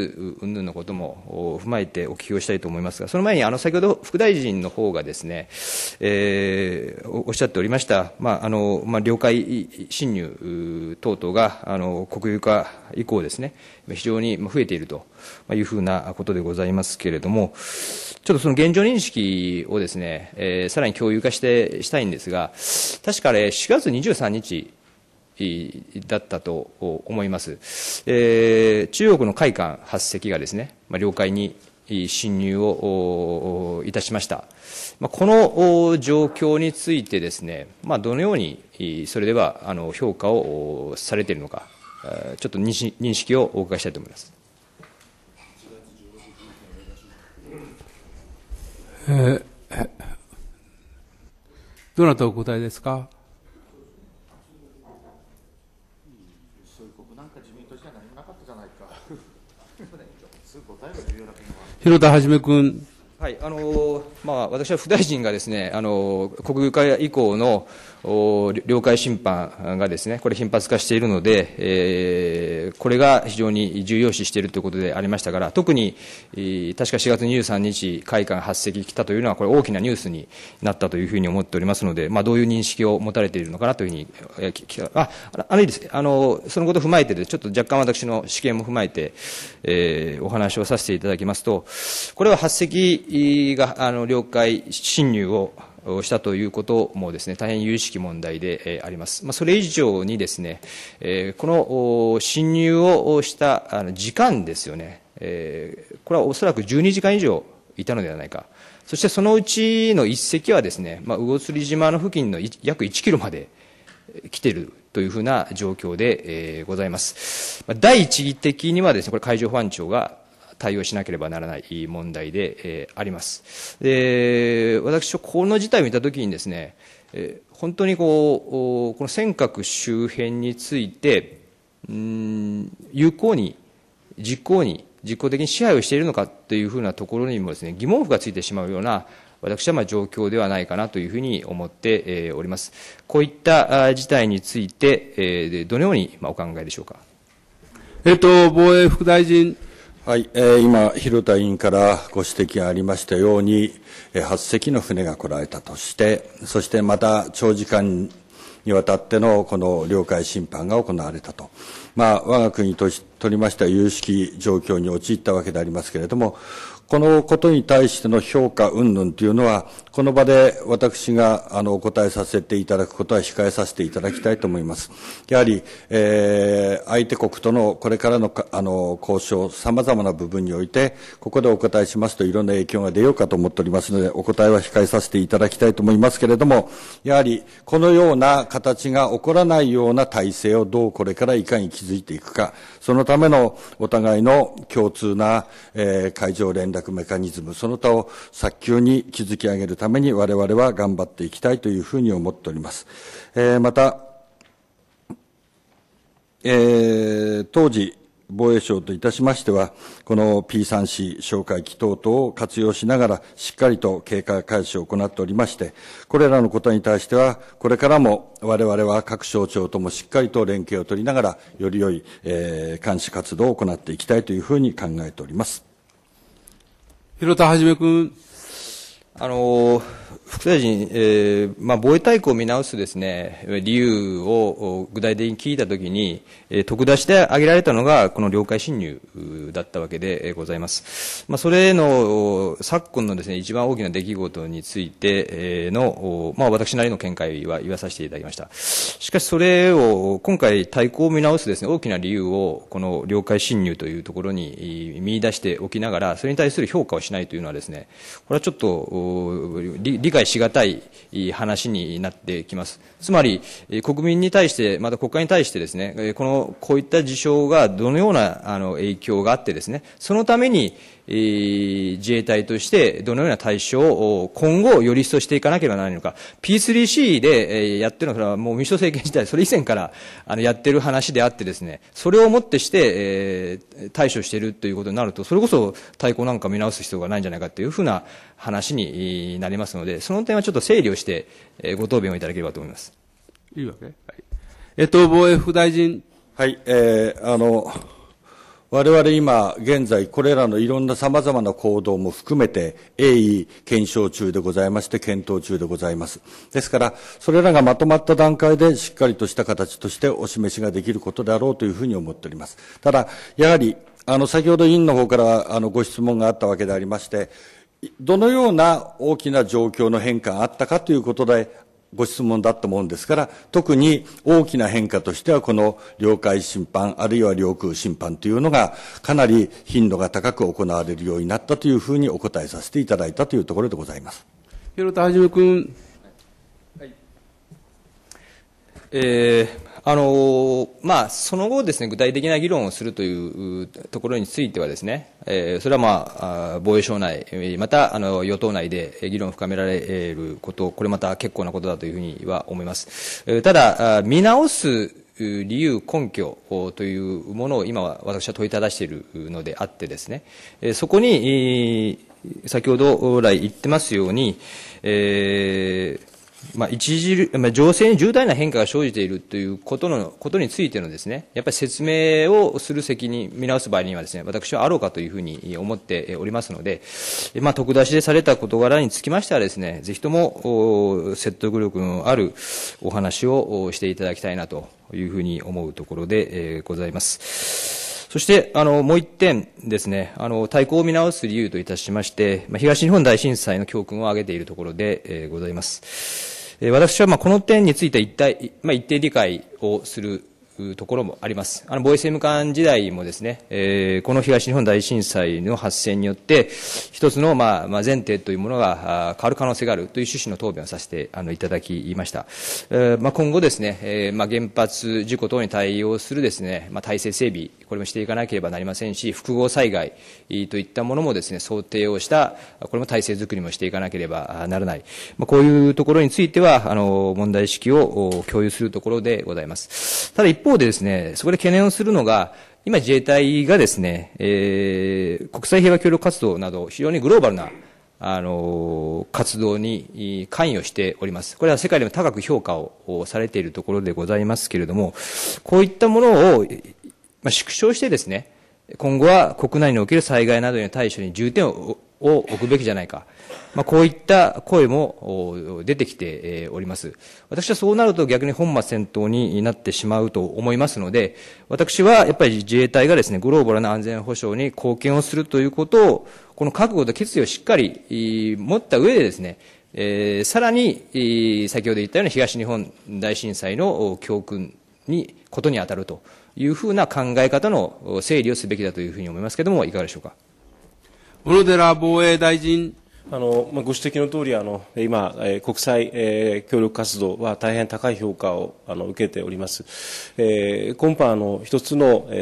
云々のことも踏まえてお聞きをしたいと思いますが、その前にあの先ほど副大臣の方がですね、えー、おっしゃっておりました、まああのまあ、領海侵入等々があの国有化以降ですね、非常に増えているというふうなことでございますけれども、ちょっとその現状認識をですね、えー、さらに共有化してしたいんですが、確かあれ、4月23日、だったと思います。えー、中国の海艦8隻がですね、まあ、領海に侵入をいたしました。まあ、この状況についてですね、まあ、どのようにそれではあの評価をされているのか、ちょっと認識をお伺いしたいと思います。えー、どなたお答えですか。広田はじめ君。はいあのまあ、私は副大臣がですね、あの国化以降の領海侵犯がですね、これ頻発化しているので、えこれが非常に重要視しているということでありましたから、特に、確か4月23日、海艦8隻来たというのは、これ大きなニュースになったというふうに思っておりますので、まあ、どういう認識を持たれているのかなというふうに、えー、あ、ある意味あの、そのことを踏まえて、ちょっと若干私の試験も踏まえて、えお話をさせていただきますと、これは8隻が、あの、領海侵入を、をしたということもですね大変有識問題であります、まあ、それ以上にですねこの侵入をした時間ですよね、これはおそらく12時間以上いたのではないか、そしてそのうちの1隻はですね、まあ、魚釣島の付近の約1キロまで来ているというふうな状況で、えございます。第一義的にはですね、これ海上保安庁が対応しなければならない問題で、えあります。で私はこの事態を見たときにですね、え本当にこうこの尖閣周辺についてうん有効に実行に実効的に支配をしているのかというふうなところにもですね疑問符がついてしまうような私はまあ状況ではないかなというふうに思って、えおります。こういった事態について、えー、どのようにお考えでしょうか。えっと、防衛副大臣。はい、え今、広田委員からご指摘がありましたように、え8隻の船が来られたとして、そしてまた長時間にわたってのこの領海侵犯が行われたと。まあ、我が国とりましては有識状況に陥ったわけでありますけれども、このことに対しての評価云々というのは、この場で私があのお答えさせていただくことは控えさせていただきたいと思います。やはり、えー、相手国とのこれからのあの交渉、さまざまな部分において、ここでお答えしますといろんな影響が出ようかと思っておりますので、お答えは控えさせていただきたいと思いますけれども、やはりこのような形が起こらないような体制をどうこれからいかに築いていくか、そのためのお互いの共通な、えー、会場連絡メカニズム、その他を早急に築き上げるために我々は頑張っていきたいというふうに思っております。えー、また、えー、当時、防衛省といたしましては、この P3C 哨戒機等々を活用しながら、しっかりと警戒開始を行っておりまして、これらのことに対しては、これからも我々は各省庁ともしっかりと連携を取りながら、より良い、えー、監視活動を行っていきたいというふうに考えております。広田はじめ君。あのー副大臣、えーまあ、防衛大綱を見直すです、ね、理由を具体的に聞いたときに、えー、得出して挙げられたのが、この領海侵入だったわけでございます。まあ、それの昨今のです、ね、一番大きな出来事についての、まあ、私なりの見解は言わさせていただきました。しかし、それを今回、対抗を見直すです、ね、大きな理由を、この領海侵入というところに見出しておきながら、それに対する評価をしないというのはです、ね、これはちょっと理解解しがたい話になってきます。つまり、国民に対して、また国会に対してですね、この、こういった事象がどのようなあの影響があってですね、そのために、自衛隊としてどのような対処を今後より一層していかなければならないのか。P3C でやってるのは、それはもう民主党政権自体、それ以前からあのやってる話であってですね、それをもってして、え対処しているということになると、それこそ対抗なんか見直す必要がないんじゃないかというふうな話になりますので、その点はちょっと整理をして、えご答弁をいただければと思います。いいわけ、はい、えっと、防衛副大臣。はい、えー、あの、我々今現在これらのいろんな様々な行動も含めて鋭意検証中でございまして検討中でございます。ですからそれらがまとまった段階でしっかりとした形としてお示しができることであろうというふうに思っております。ただやはりあの先ほど委員の方からあのご質問があったわけでありましてどのような大きな状況の変化があったかということでご質問だったもんですから、特に大きな変化としては、この領海侵犯、あるいは領空侵犯というのが、かなり頻度が高く行われるようになったというふうにお答えさせていただいたというところでございます。広田はじめ君。はい、えーあのまあ、その後です、ね、具体的な議論をするというところについてはですね、えそれは、まあ、防衛省内、またあの与党内で議論を深められること、これまた結構なことだというふうには思います。ただ、見直す理由、根拠というものを今は私は問いただしているのであってですね、そこに、先ほど来言ってますように、えーまあ、著まあ、情勢に重大な変化が生じているということのことについてのですね、やっぱり説明をする責任、見直す場合にはですね、私はあろうかというふうに思っておりますので、まあ、特出しでされた事柄につきましてはですね、ぜひとも説得力のあるお話をしていただきたいなというふうに思うところでございます。そして、あの、もう一点ですね、あの、対抗を見直す理由といたしまして、まあ、東日本大震災の教訓を挙げているところで、えー、ございます。えー、私は、まあ、この点について一体、まあ、一定理解をするところもあります。あの、防衛政務官時代もですね、えー、この東日本大震災の発生によって、一つの、まあ、まあ、前提というものが変わる可能性があるという趣旨の答弁をさせてあのいただきました。えー、まあ、今後ですね、えー、まあ、原発事故等に対応するですね、まあ、体制整備これもしていかなければなりませんし、複合災害といったものもですね、想定をした、これも体制づくりもしていかなければならない。まあ、こういうところについては、あの、問題意識を共有するところでございます。ただ一方でですね、そこで懸念をするのが、今自衛隊がですね、えー、国際平和協力活動など、非常にグローバルな、あの、活動に関与しております。これは世界でも高く評価をされているところでございますけれども、こういったものをまあ、縮小してですね、今後は国内における災害などに対処に重点を置くべきじゃないか。まあ、こういった声も出てきております。私はそうなると逆に本末転倒になってしまうと思いますので、私はやっぱり自衛隊がですね、グローバルな安全保障に貢献をするということを、この覚悟と決意をしっかり持った上でですね、えー、さらに、先ほど言ったような東日本大震災の教訓に、ことに当たると。いうふうな考え方の整理をすべきだというふうに思いますけれども、いかがでしょうか。小野寺防衛大臣。あのまあ、ご指摘の通りあり、今、え国際、え協力活動は大変高い評価をあの受けております、えー、今般の、一つの、え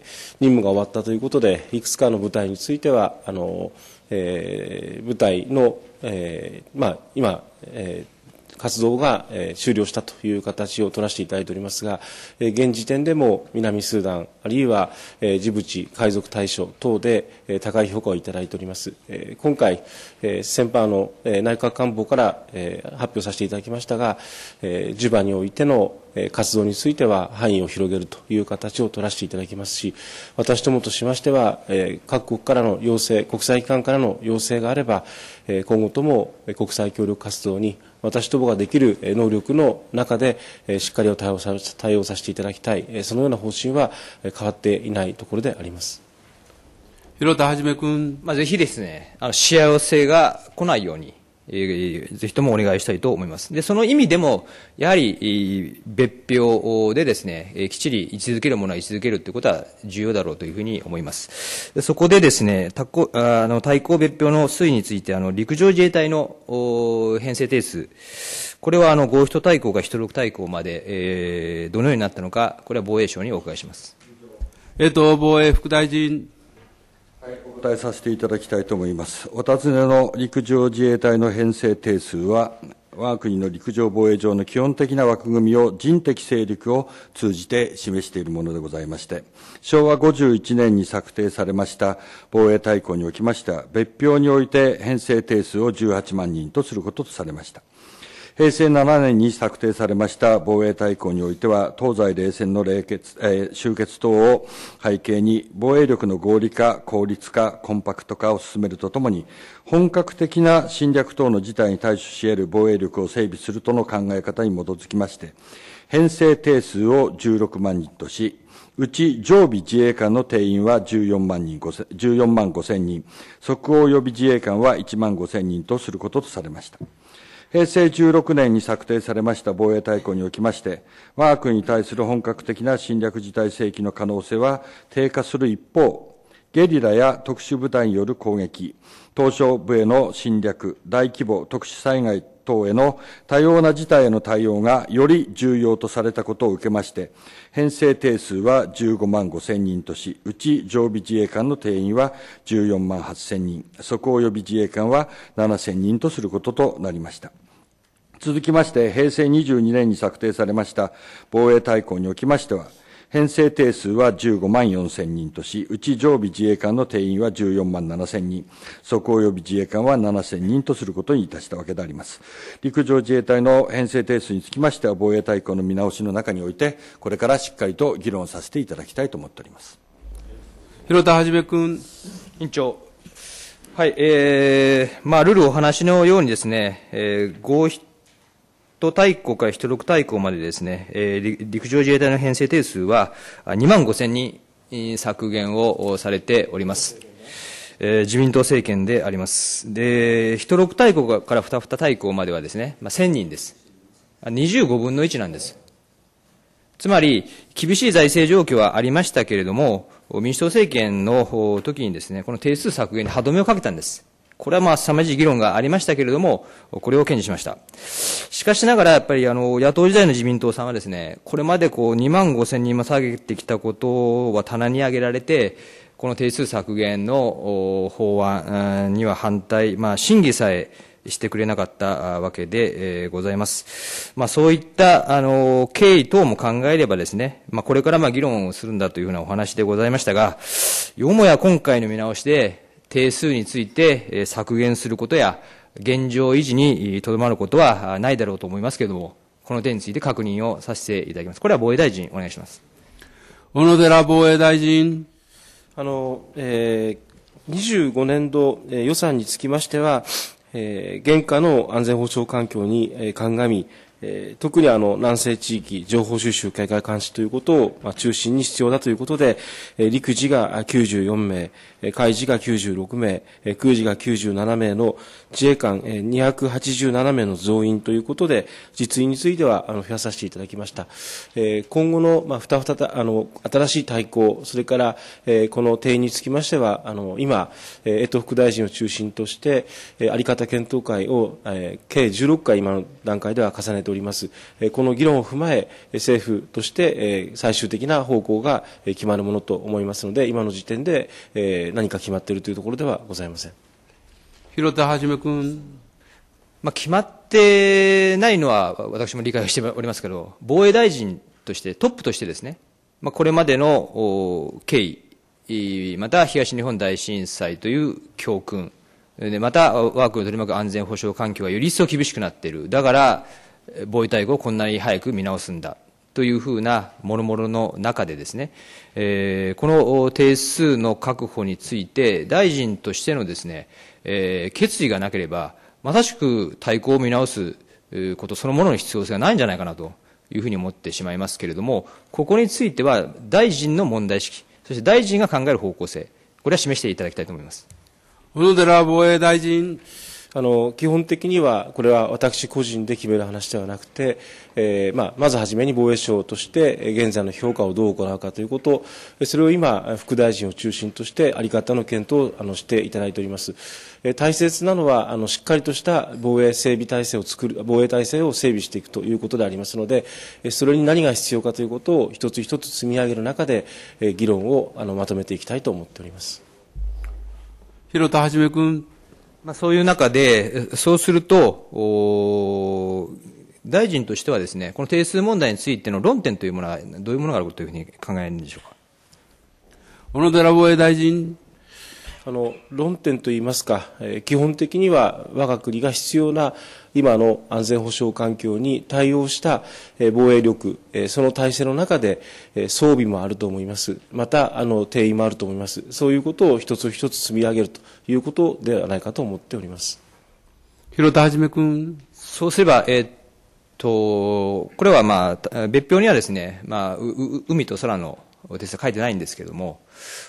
ー、任務が終わったということで、いくつかの部隊については、あのえー、部隊の、えーまあ、今、えー活動が終了したという形を取らせていただいておりますが、現時点でも南スーダン、あるいはジブチ海賊対象等で高い評価をいただいております。今回、先般の内閣官房から発表させていただきましたが、ジュバにおいての活動については範囲を広げるという形を取らせていただきますし私どもとしましては各国からの要請国際機関からの要請があれば今後とも国際協力活動に私どもができる能力の中でしっかりと対応さ対応させていただきたいそのような方針は変わっていないところであります。広田はじめ君、まあ、ぜひですねあの幸せが来ないようにぜひともお願いしたいと思います。で、その意味でも、やはり、別表でですね、きっちり位置づけるものは位置づけるということは重要だろうというふうに思います。そこでですね、あの対抗別表の推移について、あの、陸上自衛隊の編成定数、これはあの、合否と対抗が一力対抗まで、えー、どのようになったのか、これは防衛省にお伺いします。えっ、と、防衛副大臣えさせていただきたいと思います。お尋ねの陸上自衛隊の編成定数は、我が国の陸上防衛上の基本的な枠組みを人的勢力を通じて示しているものでございまして、昭和51年に策定されました防衛大綱におきましては、別表において編成定数を18万人とすることとされました。平成7年に策定されました防衛大綱においては、東西冷戦の冷結、えー、終結等を背景に、防衛力の合理化、効率化、コンパクト化を進めるとともに、本格的な侵略等の事態に対処し得る防衛力を整備するとの考え方に基づきまして、編成定数を16万人とし、うち常備自衛官の定員は14万人14万5千人、即応予備自衛官は1万5千人とすることとされました。平成16年に策定されました防衛大綱におきまして、我が国に対する本格的な侵略事態正規の可能性は低下する一方、ゲリラや特殊部隊による攻撃、島証部への侵略、大規模特殊災害等への多様な事態への対応がより重要とされたことを受けまして、編成定数は15万5千人とし、うち常備自衛官の定員は14万8千人、そこ及び自衛官は7千人とすることとなりました。続きまして、平成22年に策定されました防衛大綱におきましては、編成定数は15万4千人とし、うち常備自衛官の定員は14万7千人、即応予備自衛官は7千人とすることにいたしたわけであります。陸上自衛隊の編成定数につきましては、防衛大綱の見直しの中において、これからしっかりと議論させていただきたいと思っております。広田はじめ君。委員長。はい、えー、まあ、ルールお話のようにですね、えー、合否都大校から1六大校までですね、えー、陸上自衛隊の編成定数は2万5000人削減をされております。自民党政権であります。で、一六大校から二二大校まではですね、まあ、1000人です。25分の1なんです。つまり、厳しい財政状況はありましたけれども、民主党政権の時にですね、この定数削減に歯止めをかけたんです。これはまあ凄まじい議論がありましたけれども、これを堅持しました。しかしながら、やっぱりあの、野党時代の自民党さんはですね、これまでこう、2万5千人も下げてきたことは棚に上げられて、この定数削減の法案には反対、まあ、審議さえしてくれなかったわけでございます。まあ、そういった、あの、経緯等も考えればですね、まあ、これからまあ、議論をするんだというふうなお話でございましたが、よもや今回の見直しで、定数について削減することや、現状維持にとどまることはないだろうと思いますけれども、この点について確認をさせていただきます。これは防衛大臣、お願いします。小野寺防衛大臣。あの、えー、25年度、え予算につきましては、えー、現下の安全保障環境に、え鑑み、えー、特にあの南西地域情報収集警戒監視ということを、まあ、中心に必要だということで、えー、陸自が94名、海自が96名、空自が97名の自衛官287名の増員ということで、実印についてはあの増やさせていただきました。えー、今後の、まあ、ふたふたたあの新しい対抗、それから、えー、この定員につきましては、あの今、えー、江藤副大臣を中心として、えー、あり方検討会を、えー、計16回今の段階では重ねております。えー、この議論を踏まえ、政府として、えー、最終的な方向が決まるものと思いますので、今の時点で、えー、何か決まっているというところではございません。広田はじめ君。まあ、決まってないのは私も理解をしておりますけど、防衛大臣として、トップとしてですね、まあ、これまでの経緯、また東日本大震災という教訓、また我が国を取り巻く安全保障環境がより一層厳しくなっている。だから、防衛大綱をこんなに早く見直すんだ。というふうなもろもろの中でですね、えー、この定数の確保について、大臣としてのですね、えー、決意がなければ、まさしく対抗を見直すことそのものの必要性がないんじゃないかなというふうに思ってしまいますけれども、ここについては大臣の問題意識、そして大臣が考える方向性、これは示していただきたいと思います。小野寺防衛大臣。あの基本的にはこれは私個人で決める話ではなくて、えーまあ、まずはじめに防衛省として現在の評価をどう行うかということそれを今副大臣を中心としてあり方の検討をあのしていただいております、えー、大切なのはあのしっかりとした防衛整備体制を作る防衛体制を整備していくということでありますのでそれに何が必要かということを一つ一つ積み上げる中で議論をあのまとめていきたいと思っております広田はじめ君。まあ、そういう中で、そうすると、大臣としてはですね、この定数問題についての論点というものは、どういうものがあるというふうに考えるんでしょうか。小野寺防衛大臣。あの論点といいますか、えー、基本的には我が国が必要な今の安全保障環境に対応した、えー、防衛力、えー、その体制の中で、えー、装備もあると思います、またあの定員もあると思います、そういうことを一つ一つ積み上げるということではないかと思っております。広田はじめ君そうすれば、えーとこれは、まあ、別表にはですね、まあ、海と空の私は書いてないんですけども、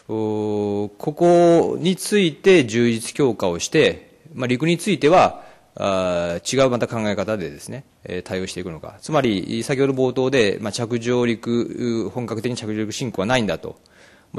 ここについて充実強化をして、まあ、陸については、あ違うまた考え方でですね、え対応していくのか。つまり、先ほど冒頭で、まあ、着上陸、本格的に着上陸進行はないんだと。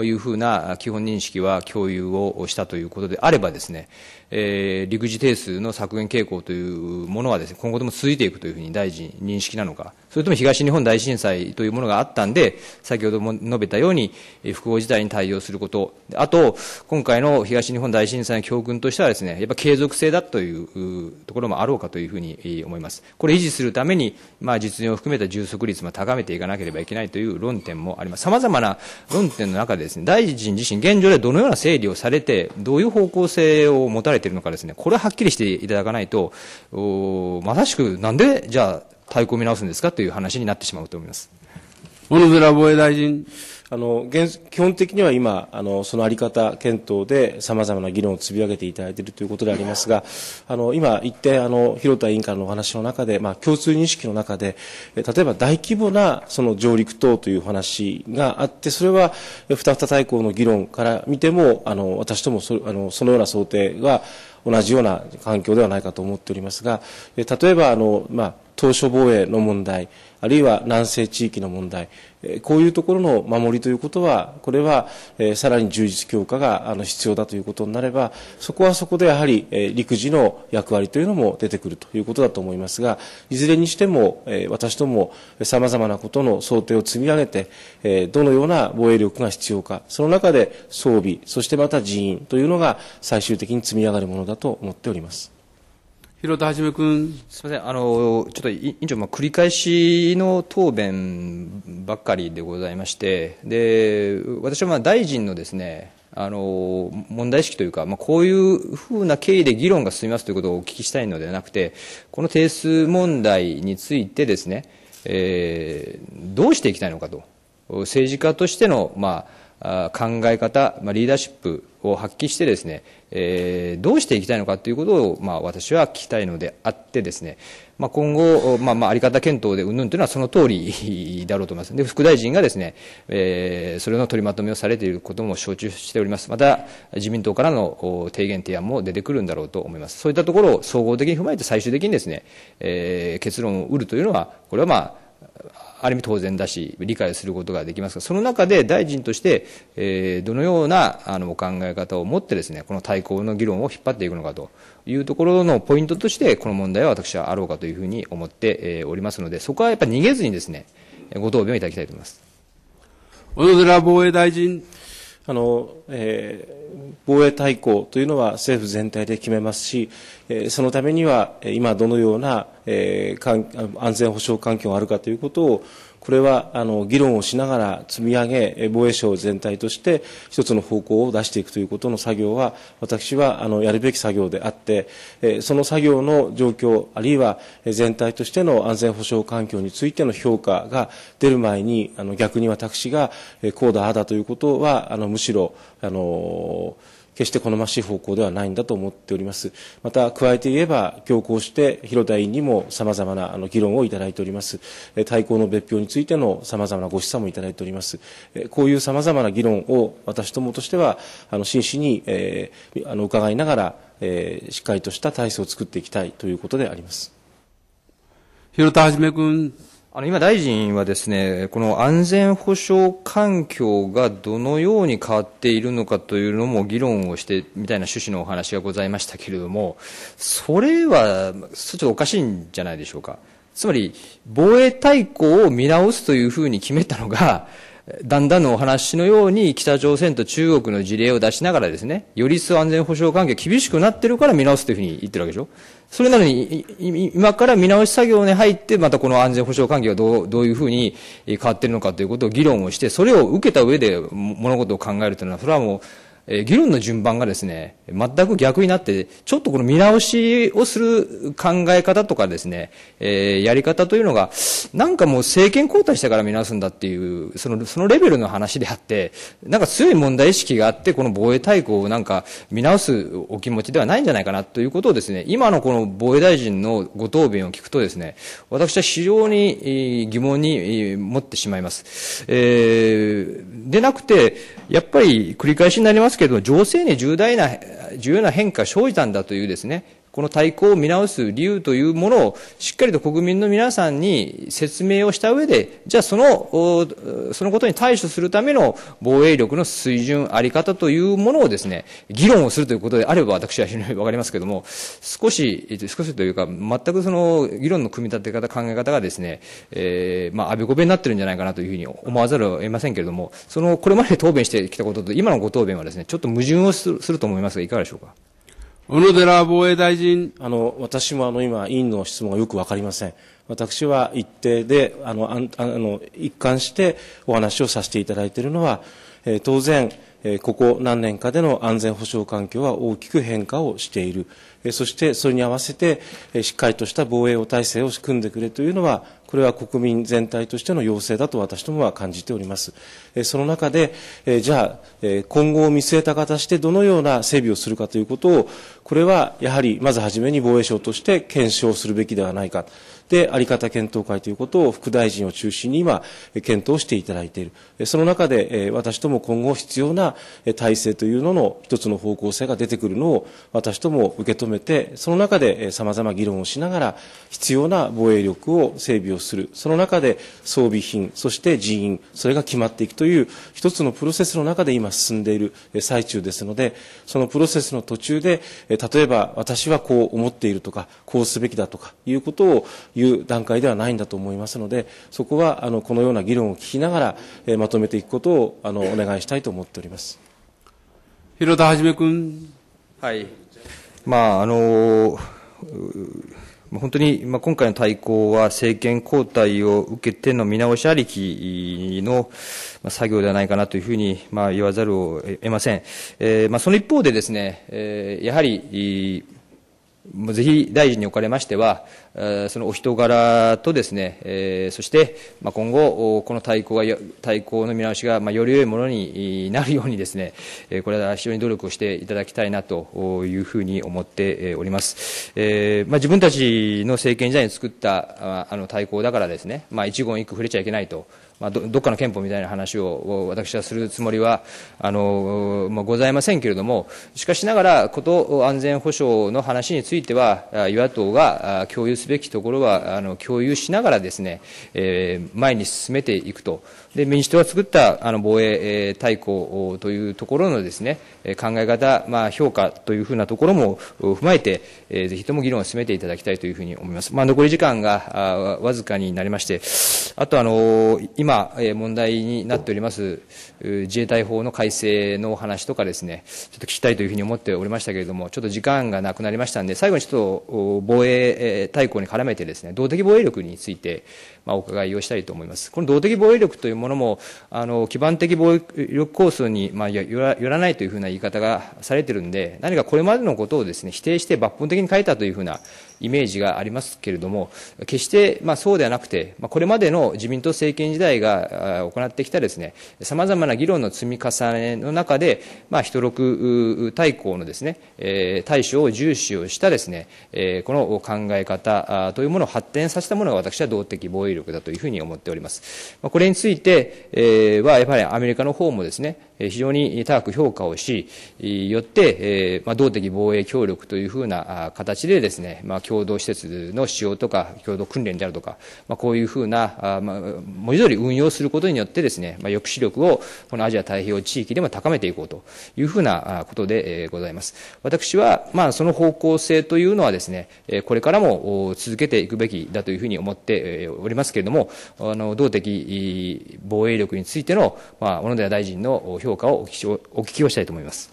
いうふうな基本認識は共有をしたということであればですね、えー、陸自定数の削減傾向というものはです、ね、今後とも続いていくというふうに大臣、認識なのか、それとも東日本大震災というものがあったんで、先ほども述べたように、複合事態に対応すること、あと、今回の東日本大震災の教訓としてはです、ね、やっぱ継続性だというところもあろうかというふうに思います。これ維持するために、まあ、実用を含めた充足率も高めていかなければいけないという論点もあります。様々な論点の中でです、ね、大臣自身、現状でどのような整理をされて、どういう方向性を持たれれているのかですね、これははっきりしていただかないと、まさしくなんで、じゃあ、太鼓を見直すんですかという話になってしまうと思います。小野寺防衛大臣。あの基本的には今、あのその在り方検討でさまざまな議論を積み上げていただいているということでありますが、あの今、一定あの広田委員からのお話の中で、まあ、共通認識の中で、例えば大規模なその上陸等というお話があって、それはふたふた大綱の議論から見ても、あの私ともそあのそのような想定が同じような環境ではないかと思っておりますが、例えばあの、まあ、島ょ防衛の問題、あるいは南西地域の問題、こういうところの守りということは、これはさらに充実強化が必要だということになれば、そこはそこでやはり陸自の役割というのも出てくるということだと思いますが、いずれにしても私どもさまざまなことの想定を積み上げて、どのような防衛力が必要か、その中で装備、そしてまた人員というのが最終的に積み上がるものだと思っております。広田はじめ君。すみません、あの、ちょっと、委員長、まあ、繰り返しの答弁ばっかりでございまして、で、私はまあ大臣のですね、あの、問題意識というか、まあ、こういうふうな経緯で議論が進みますということをお聞きしたいのではなくて、この定数問題についてですね、えー、どうしていきたいのかと、政治家としての、まあ、考え方、まあ、リーダーシップを発揮してですね、えー、どうしていきたいのかということを、まあ、私は聞きたいのであってですね、まあ、今後、まあ、まあ、あり方検討でうんぬんというのはその通りだろうと思います。で、副大臣がですね、えー、それの取りまとめをされていることも承知しております。また、自民党からの提言提案も出てくるんだろうと思います。そういったところを総合的に踏まえて最終的にですね、えー、結論を得るというのは、これはまあ、ある意味当然だし理解することができますがその中で大臣として、えー、どのようなあのお考え方を持ってですねこの対抗の議論を引っ張っていくのかというところのポイントとしてこの問題は私はあろうかというふうに思って、えおりますのでそこはやっぱり逃げずにですねご答弁をいただきたいと思います小野寺防衛大臣あの、えー、防衛大綱というのは政府全体で決めますし、えー、そのためには今どのような、えー、安全保障環境があるかということをこれはあの議論をしながら積み上げ、防衛省全体として一つの方向を出していくということの作業は、私はあのやるべき作業であって、その作業の状況、あるいは全体としての安全保障環境についての評価が出る前に、あの逆に私がこうだ、ああだということは、あのむしろ、あの決して好ましい方向ではないんだと思っております。また、加えて言えば、強行して広田委員にも様々なあの議論をいただいております。対抗の別表についての様々なご示唆もいただいております。こういう様々な議論を私どもとしては、あの真摯に、えー、あの伺いながら、えー、しっかりとした体制を作っていきたいということであります。広田はじめ君。あの今、大臣はですねこの安全保障環境がどのように変わっているのかというのも議論をしてみたいな趣旨のお話がございましたけれども、それはちょっとおかしいんじゃないでしょうか。つまり、防衛大綱を見直すというふうに決めたのが、だんだんのお話のように北朝鮮と中国の事例を出しながらですね、より一層安全保障関係厳しくなってるから見直すというふうに言ってるわけでしょ。それなのに、今から見直し作業に入って、またこの安全保障関係がどうどういうふうに変わってるのかということを議論をして、それを受けた上で物事を考えるというのは、それはもう、え議論の順番がですね、全く逆になって、ちょっとこの見直しをする考え方とかですね、えー、やり方というのが、なんかもう政権交代してから見直すんだっていう、その、そのレベルの話であって、なんか強い問題意識があって、この防衛大綱をなんか見直すお気持ちではないんじゃないかなということをですね、今のこの防衛大臣のご答弁を聞くとですね、私は非常に疑問に持ってしまいます。えー、でなくて、やっぱり繰り返しになりますますけれども、情勢に重大な、重要な変化が生じたんだというですね、この対抗を見直す理由というものをしっかりと国民の皆さんに説明をした上で、じゃあその、そのことに対処するための防衛力の水準、あり方というものをですね、議論をするということであれば、私は非常にわかりますけれども、少し、少しというか、全くその議論の組み立て方、考え方がですね、えー、まあ、あべこべになってるんじゃないかなというふうに思わざるを得ませんけれども、その、これまで答弁してきたことと、今のご答弁はですね、ちょっと矛盾をすると思いますが、いかがでしょうか。小野寺防衛大臣。あの、私もあの、今、委員の質問がよくわかりません。私は一定で、あの、ああの一貫してお話をさせていただいているのは、えー、当然、えー、ここ何年かでの安全保障環境は大きく変化をしている。えー、そして、それに合わせて、えー、しっかりとした防衛を体制を組んでくれというのは、これは国民全体としての要請だと私どもは感じております。その中で、じゃあ、今後を見据えた形でどのような整備をするかということを、これはやはりまずはじめに防衛省として検証するべきではないか。で、あり方検討会ということを副大臣を中心に今、検討していただいている。その中で、私ども今後必要な体制というのの一つの方向性が出てくるのを、私ども受け止めて、その中でさまざま議論をしながら、必要な防衛力を整備をする。その中で装備品、そして人員、それが決まっていくという一つのプロセスの中で今進んでいる最中ですので、そのプロセスの途中で、例えば私はこう思っているとか、こうすべきだとかいうことをいう段階ではないんだと思いますのでそこはあのこのような議論を聞きながら、えまとめていくことをあのお願いしたいと思っております。広田一君。はい。まあ、あの本当に、まあ、今回の対抗は政権交代を受けての見直しありきの作業ではないかなというふうに、まあ、言わざるを得ません。えまあ、その一方でですね、えやはり、ぜひ大臣におかれましては、そのお人柄とですね、そして今後、この対抗が、対抗の見直しがより良いものになるようにですね、これは非常に努力をしていただきたいなというふうに思っております。まあ、自分たちの政権時代に作ったあの対抗だからですね、まあ、一言一句触れちゃいけないと。まあ、どどっかの憲法みたいな話を私はするつもりはあの、まあ、ございませんけれども、しかしながら、こと安全保障の話については、与野党が共有すべきところはあの共有しながらですね、えー、前に進めていくと。で民主党が作ったあの防衛大綱というところのです、ね、考え方、まあ、評価というふうなところも踏まえて、ぜひとも議論を進めていただきたいというふうに思います。まあ、残り時間がわずかになりまして、あとあの今、問題になっております自衛隊法の改正のお話とかですね、ちょっと聞きたいというふうに思っておりましたけれども、ちょっと時間がなくなりましたので、最後にちょっと防衛大綱に絡めてですね、動的防衛力について、まあ、お伺いをしたいと思います。この動的防衛力というものも、あの基盤的衛力構想に、まあ、よらよらないというふうな言い方がされてるんで、何かこれまでのことをです、ね、否定して抜本的に変えたというふうなイメージがありますけれども、決して、まあ、そうではなくて、まあ、これまでの自民党政権時代が行ってきたですね、さまざまな議論の積み重ねの中で、まあ、一六対抗のですね、えー、対処を重視をしたですね、えー、この考え方というものを発展させたものが私は動的防衛力だというふうに思っております。まあ、これについて、えはやはりアメリカの方もですね、非常に高く評価をし、よって、まあ、動的防衛協力というふうな形でですね、まあ、共同施設の使用とか、共同訓練であるとか、まあ、こういうふうな、まあ、文字通り運用することによってですね、まあ、抑止力をこのアジア太平洋地域でも高めていこうというふうなことでございます。私は、まあ、その方向性というのはですね、これからも続けていくべきだというふうに思っておりますけれども、あの、動的防衛力についての、まあ、小野寺大臣の価評価をお聞きお聞きをしたいと思います。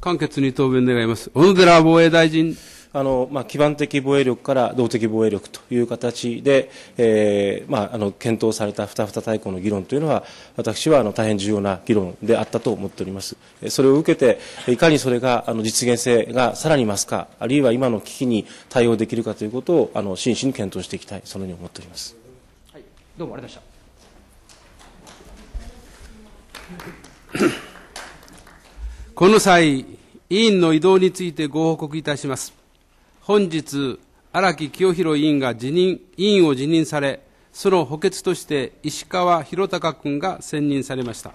簡潔に答弁願います。小野寺防衛大臣。あのまあ、基盤的防衛力から動的防衛力という形で、えーまあ、あの検討された二二大綱の議論というのは、私はあの大変重要な議論であったと思っております。それを受けて、いかにそれがあの実現性がさらに増すか、あるいは今の危機に対応できるかということをあの真摯に検討していきたい、そのように思っております。はい、どうもありがとうございました。この際、委員の異動についてご報告いたします。本日、荒木清弘委員が辞任、委員を辞任され、その補欠として石川博隆君が選任されました。